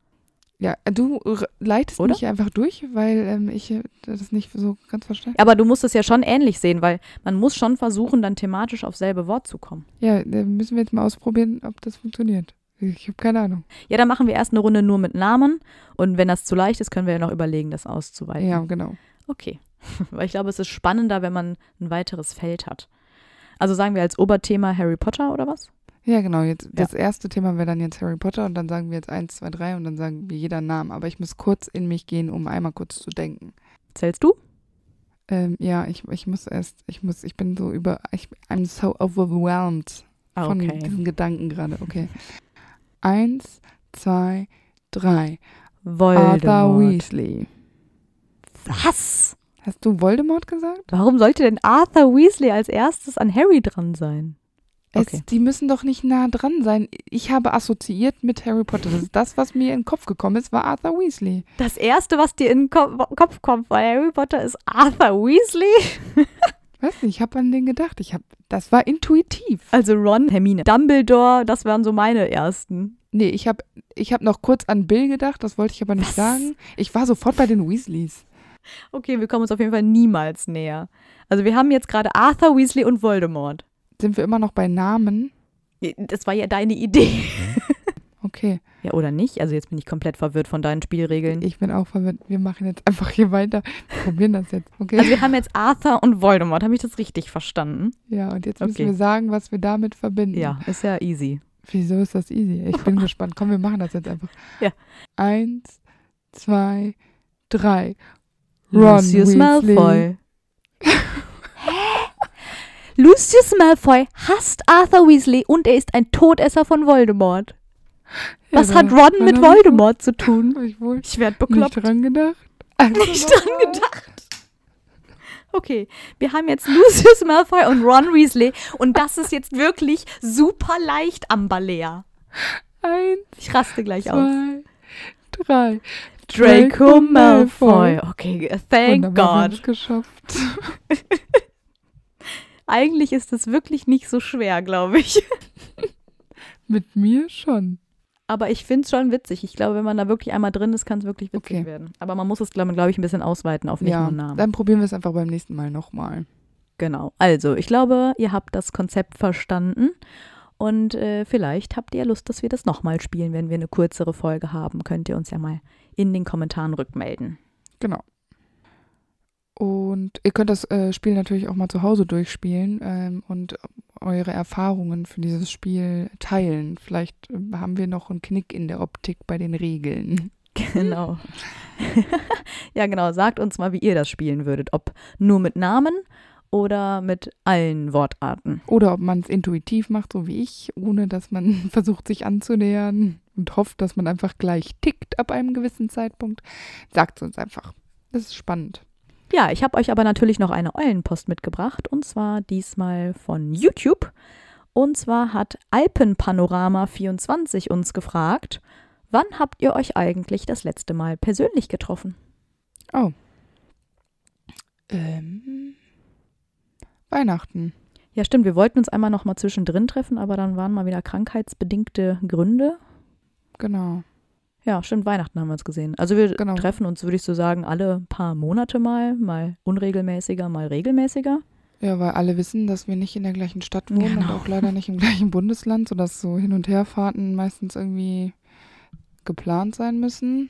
Ja, du leitest Oder? mich einfach durch, weil ähm, ich äh, das nicht so ganz verstehe. Aber du musst es ja schon ähnlich sehen, weil man muss schon versuchen, dann thematisch aufs selbe Wort zu kommen. Ja, dann müssen wir jetzt mal ausprobieren, ob das funktioniert. Ich habe keine Ahnung. Ja, dann machen wir erst eine Runde nur mit Namen und wenn das zu leicht ist, können wir ja noch überlegen, das auszuweiten. Ja, genau. Okay. weil ich glaube, es ist spannender, wenn man ein weiteres Feld hat. Also sagen wir als Oberthema Harry Potter oder was? Ja, genau. Jetzt, ja. Das erste Thema wäre dann jetzt Harry Potter und dann sagen wir jetzt 1, 2, 3 und dann sagen wir jeder Namen. Aber ich muss kurz in mich gehen, um einmal kurz zu denken. Zählst du? Ähm, ja, ich, ich muss erst, ich muss, ich bin so über, ich, I'm so overwhelmed ah, von diesen Gedanken gerade. Okay. Eins, zwei, drei. Voldemort. Arthur Weasley. Was? Hast du Voldemort gesagt? Warum sollte denn Arthur Weasley als erstes an Harry dran sein? Okay. die müssen doch nicht nah dran sein. Ich habe assoziiert mit Harry Potter. Das, das was mir in den Kopf gekommen ist, war Arthur Weasley. Das erste, was dir in den Ko Kopf kommt bei Harry Potter, ist Arthur Weasley. Weiß nicht, ich habe an den gedacht. Ich hab, das war intuitiv. Also Ron, Hermine, Dumbledore, das waren so meine ersten. Nee, ich habe ich hab noch kurz an Bill gedacht, das wollte ich aber nicht was? sagen. Ich war sofort bei den Weasleys. Okay, wir kommen uns auf jeden Fall niemals näher. Also wir haben jetzt gerade Arthur Weasley und Voldemort. Sind wir immer noch bei Namen? Das war ja deine Idee. Okay. Ja, oder nicht? Also jetzt bin ich komplett verwirrt von deinen Spielregeln. Ich bin auch verwirrt. Wir machen jetzt einfach hier weiter. Wir probieren das jetzt. Okay. Also wir haben jetzt Arthur und Voldemort. Habe ich das richtig verstanden? Ja, und jetzt müssen okay. wir sagen, was wir damit verbinden. Ja, ist ja easy. Wieso ist das easy? Ich bin gespannt. Komm, wir machen das jetzt einfach. Ja. Eins, zwei, drei. Ron Lucius Weasley. Malfoy. Lucius Malfoy hasst Arthur Weasley und er ist ein Todesser von Voldemort. Was hat Ron mit Voldemort zu tun? Ich, ich werde bekloppt. Nicht dran gedacht. Also nicht dran gedacht. Okay, wir haben jetzt Lucius Malfoy und Ron Weasley und das ist jetzt wirklich super leicht, am Ambalea. Eins. Ich raste gleich zwei, aus. Drei. Draco, Draco Malfoy. Okay, thank und dann God. Haben geschafft. Eigentlich ist es wirklich nicht so schwer, glaube ich. Mit mir schon. Aber ich finde es schon witzig. Ich glaube, wenn man da wirklich einmal drin ist, kann es wirklich witzig okay. werden. Aber man muss es, glaube glaub ich, ein bisschen ausweiten auf nicht ja, nur Namen. Dann probieren wir es einfach beim nächsten Mal nochmal. Genau. Also, ich glaube, ihr habt das Konzept verstanden. Und äh, vielleicht habt ihr Lust, dass wir das nochmal spielen, wenn wir eine kürzere Folge haben. Könnt ihr uns ja mal in den Kommentaren rückmelden. Genau. Und ihr könnt das äh, Spiel natürlich auch mal zu Hause durchspielen ähm, und eure Erfahrungen für dieses Spiel teilen. Vielleicht äh, haben wir noch einen Knick in der Optik bei den Regeln. Genau. ja, genau. Sagt uns mal, wie ihr das spielen würdet. Ob nur mit Namen oder mit allen Wortarten. Oder ob man es intuitiv macht, so wie ich, ohne dass man versucht, sich anzunähern und hofft, dass man einfach gleich tickt ab einem gewissen Zeitpunkt. Sagt es uns einfach. Es ist spannend. Ja, ich habe euch aber natürlich noch eine Eulenpost mitgebracht und zwar diesmal von YouTube. Und zwar hat Alpenpanorama24 uns gefragt, wann habt ihr euch eigentlich das letzte Mal persönlich getroffen? Oh. Ähm, Weihnachten. Ja, stimmt. Wir wollten uns einmal noch mal zwischendrin treffen, aber dann waren mal wieder krankheitsbedingte Gründe. Genau. Ja, stimmt, Weihnachten haben wir uns gesehen. Also wir genau. treffen uns, würde ich so sagen, alle paar Monate mal, mal unregelmäßiger, mal regelmäßiger. Ja, weil alle wissen, dass wir nicht in der gleichen Stadt wohnen genau. und auch leider nicht im gleichen Bundesland, sodass so Hin- und Herfahrten meistens irgendwie geplant sein müssen.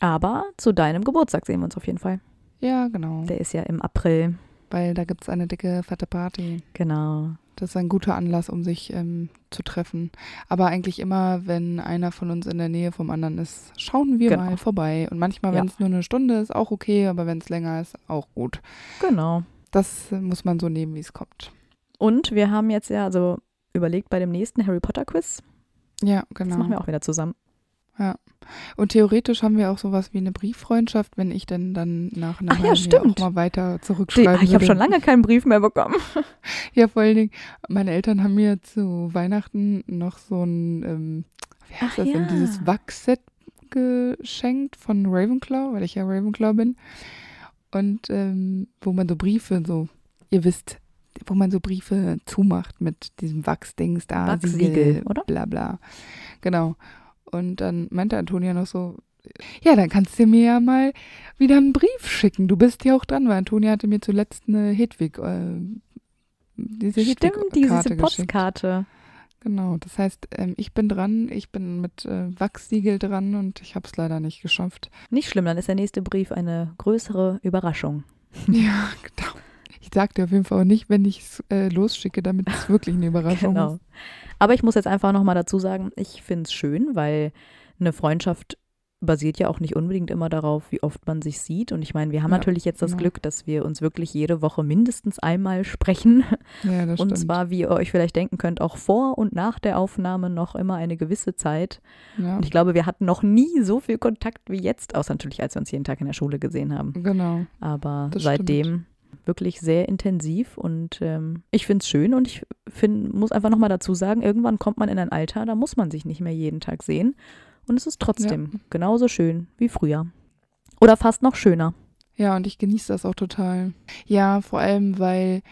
Aber zu deinem Geburtstag sehen wir uns auf jeden Fall. Ja, genau. Der ist ja im April. Weil da gibt es eine dicke, fette Party. Genau. Das ist ein guter Anlass, um sich ähm, zu treffen. Aber eigentlich immer, wenn einer von uns in der Nähe vom anderen ist, schauen wir genau. mal vorbei. Und manchmal, wenn ja. es nur eine Stunde ist, auch okay, aber wenn es länger ist, auch gut. Genau. Das äh, muss man so nehmen, wie es kommt. Und wir haben jetzt ja also überlegt bei dem nächsten Harry Potter Quiz. Ja, genau. Das machen wir auch wieder zusammen. Ja. Und theoretisch haben wir auch sowas wie eine Brieffreundschaft, wenn ich denn dann nach einer Ach ja, stimmt. auch mal weiter zurückschreiben Ich habe schon lange keinen Brief mehr bekommen. ja, vor allen Dingen, meine Eltern haben mir zu Weihnachten noch so ein, ähm, wie heißt Ach das ja. denn, dieses Wachset geschenkt von Ravenclaw, weil ich ja Ravenclaw bin. Und ähm, wo man so Briefe, so, ihr wisst, wo man so Briefe zumacht mit diesem Wachsdings da, Wachsiegel, Siegel, oder? Bla bla. Genau. Und dann meinte Antonia noch so, ja, dann kannst du mir ja mal wieder einen Brief schicken. Du bist ja auch dran, weil Antonia hatte mir zuletzt eine Hedwig, äh, diese Stimmt, Hedwig diese Postkarte. Genau, das heißt, ähm, ich bin dran, ich bin mit äh, Wachsiegel dran und ich habe es leider nicht geschafft. Nicht schlimm, dann ist der nächste Brief eine größere Überraschung. Ja, genau. Ich sag dir auf jeden Fall auch nicht, wenn ich es äh, losschicke, damit es wirklich eine Überraschung genau. ist. Aber ich muss jetzt einfach nochmal dazu sagen, ich finde es schön, weil eine Freundschaft basiert ja auch nicht unbedingt immer darauf, wie oft man sich sieht. Und ich meine, wir haben ja, natürlich jetzt das genau. Glück, dass wir uns wirklich jede Woche mindestens einmal sprechen. Ja, das und stimmt. zwar, wie ihr euch vielleicht denken könnt, auch vor und nach der Aufnahme noch immer eine gewisse Zeit. Ja. Und ich glaube, wir hatten noch nie so viel Kontakt wie jetzt, außer natürlich, als wir uns jeden Tag in der Schule gesehen haben. Genau. Aber das seitdem. Stimmt wirklich sehr intensiv und ähm, ich finde es schön und ich find, muss einfach nochmal dazu sagen, irgendwann kommt man in ein Alter, da muss man sich nicht mehr jeden Tag sehen und es ist trotzdem ja. genauso schön wie früher. Oder fast noch schöner. Ja, und ich genieße das auch total. Ja, vor allem, weil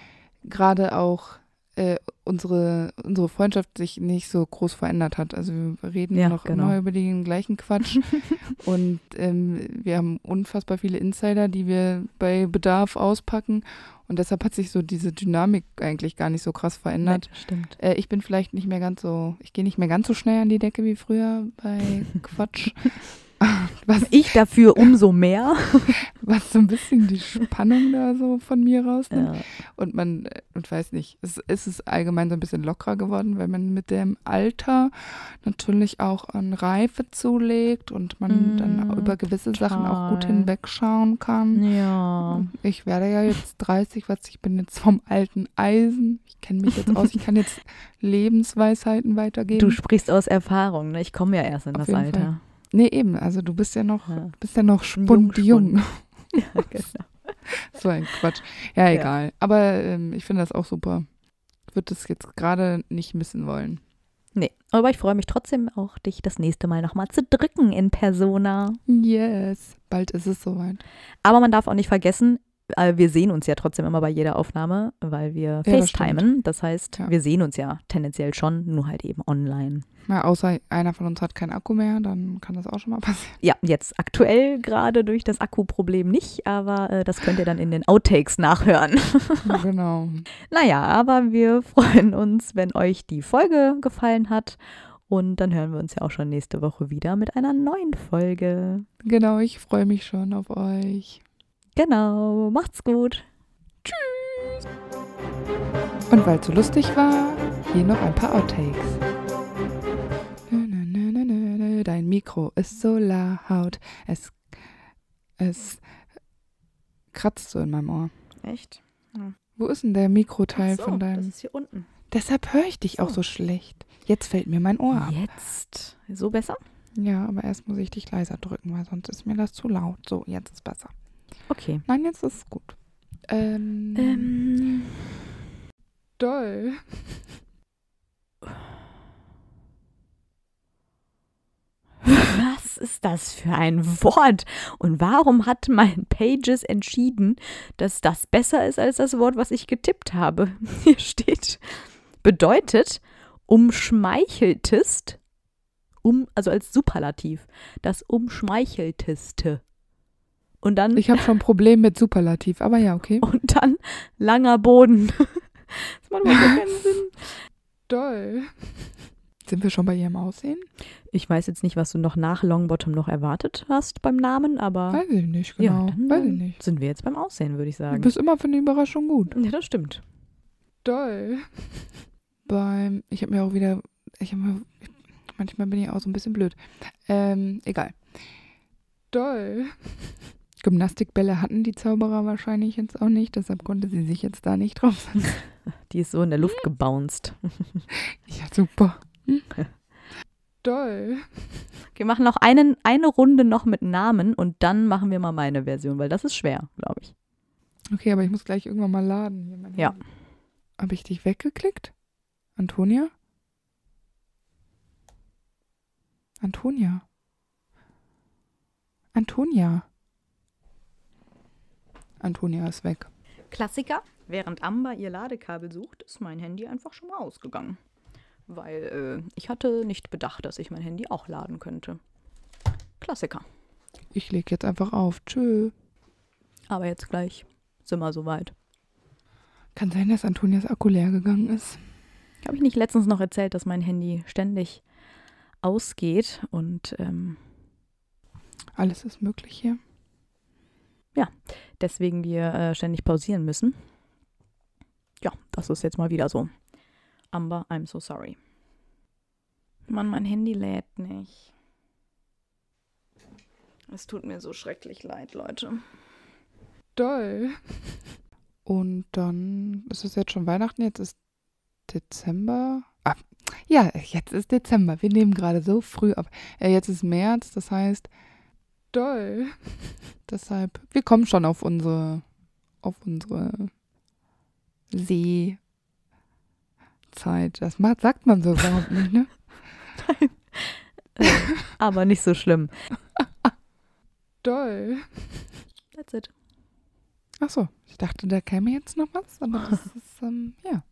gerade auch äh, unsere, unsere Freundschaft sich nicht so groß verändert hat. Also wir reden ja, noch genau. immer über den gleichen Quatsch. und ähm, wir haben unfassbar viele Insider, die wir bei Bedarf auspacken. Und deshalb hat sich so diese Dynamik eigentlich gar nicht so krass verändert. Nee, stimmt. Äh, ich bin vielleicht nicht mehr ganz so, ich gehe nicht mehr ganz so schnell an die Decke wie früher bei Quatsch. Was ich dafür umso mehr. Was so ein bisschen die Spannung da so von mir rausnimmt. Ja. Und man, äh, und weiß nicht, es, es ist allgemein so ein bisschen lockerer geworden, weil man mit dem Alter natürlich auch an Reife zulegt und man mm, dann mhm, über gewisse total. Sachen auch gut hinwegschauen kann. Ja. Ich werde ja jetzt 30, was ich bin jetzt vom alten Eisen. Ich kenne mich jetzt aus, ich kann jetzt Lebensweisheiten weitergeben. Du sprichst aus Erfahrung, ne? Ich komme ja erst in Auf das Alter. Fall. Nee, eben. Also du bist ja noch, ja. bist ja noch spundjung. Ja, genau. so ein Quatsch. Ja, egal. Ja. Aber ähm, ich finde das auch super. Würde das jetzt gerade nicht missen wollen. Nee, aber ich freue mich trotzdem auch, dich das nächste Mal nochmal zu drücken in Persona. Yes, bald ist es soweit. Aber man darf auch nicht vergessen, äh, wir sehen uns ja trotzdem immer bei jeder Aufnahme, weil wir ja, FaceTimen. Das, das heißt, ja. wir sehen uns ja tendenziell schon, nur halt eben online. Ja, außer einer von uns hat keinen Akku mehr, dann kann das auch schon mal passieren. Ja, jetzt aktuell gerade durch das Akkuproblem nicht, aber äh, das könnt ihr dann in den Outtakes nachhören. genau. Naja, aber wir freuen uns, wenn euch die Folge gefallen hat. Und dann hören wir uns ja auch schon nächste Woche wieder mit einer neuen Folge. Genau, ich freue mich schon auf euch. Genau, macht's gut. Tschüss. Und weil es so lustig war, hier noch ein paar Outtakes. Dein Mikro ist so laut. Es, es kratzt so in meinem Ohr. Echt? Ja. Wo ist denn der Mikroteil so, von deinem? Das ist hier unten. Deshalb höre ich dich so. auch so schlecht. Jetzt fällt mir mein Ohr ab. Jetzt? So besser? Ja, aber erst muss ich dich leiser drücken, weil sonst ist mir das zu laut. So, jetzt ist besser. Okay. Nein, jetzt ist es gut. Ähm, ähm. Doll. Was ist das für ein Wort? Und warum hat mein Pages entschieden, dass das besser ist als das Wort, was ich getippt habe? Hier steht, bedeutet umschmeicheltest, um, also als Superlativ, das umschmeichelteste. Und dann. Ich habe schon ein Problem mit Superlativ, aber ja, okay. Und dann langer Boden. das macht überhaupt keinen Sinn. Toll. Sind wir schon bei ihrem Aussehen? Ich weiß jetzt nicht, was du noch nach Longbottom noch erwartet hast beim Namen, aber. Weiß ich nicht, genau. Ja, dann, weiß ich nicht. Sind wir jetzt beim Aussehen, würde ich sagen. Du bist immer für eine Überraschung gut. Ja, das stimmt. Toll. beim. Ich habe mir auch wieder. Ich habe mir. manchmal bin ich auch so ein bisschen blöd. Ähm, egal. Toll. Gymnastikbälle hatten die Zauberer wahrscheinlich jetzt auch nicht, deshalb konnte sie sich jetzt da nicht drauf Die ist so in der Luft hm. gebounced. Ja, super. Hm. Toll. Wir machen noch einen, eine Runde noch mit Namen und dann machen wir mal meine Version, weil das ist schwer, glaube ich. Okay, aber ich muss gleich irgendwann mal laden. ja. Habe ich dich weggeklickt? Antonia? Antonia. Antonia. Antonia ist weg. Klassiker. Während Amber ihr Ladekabel sucht, ist mein Handy einfach schon mal ausgegangen. Weil äh, ich hatte nicht bedacht, dass ich mein Handy auch laden könnte. Klassiker. Ich lege jetzt einfach auf. Tschö. Aber jetzt gleich sind wir soweit. Kann sein, dass Antonias Akku leer gegangen ist. Habe ich nicht letztens noch erzählt, dass mein Handy ständig ausgeht und ähm, alles ist möglich hier ja, deswegen wir äh, ständig pausieren müssen. Ja, das ist jetzt mal wieder so. Amber, I'm so sorry. Mann, mein Handy lädt nicht. Es tut mir so schrecklich leid, Leute. Toll. Und dann ist es jetzt schon Weihnachten, jetzt ist Dezember. Ah, ja, jetzt ist Dezember. Wir nehmen gerade so früh ab. Äh, jetzt ist März, das heißt, doll. Deshalb, wir kommen schon auf unsere, auf unsere Seezeit. Das macht, sagt man so überhaupt nicht, ne? Nein. Ähm, aber nicht so schlimm. doll. That's it. Ach so, ich dachte, da käme jetzt noch was, aber das ist, ähm, ja.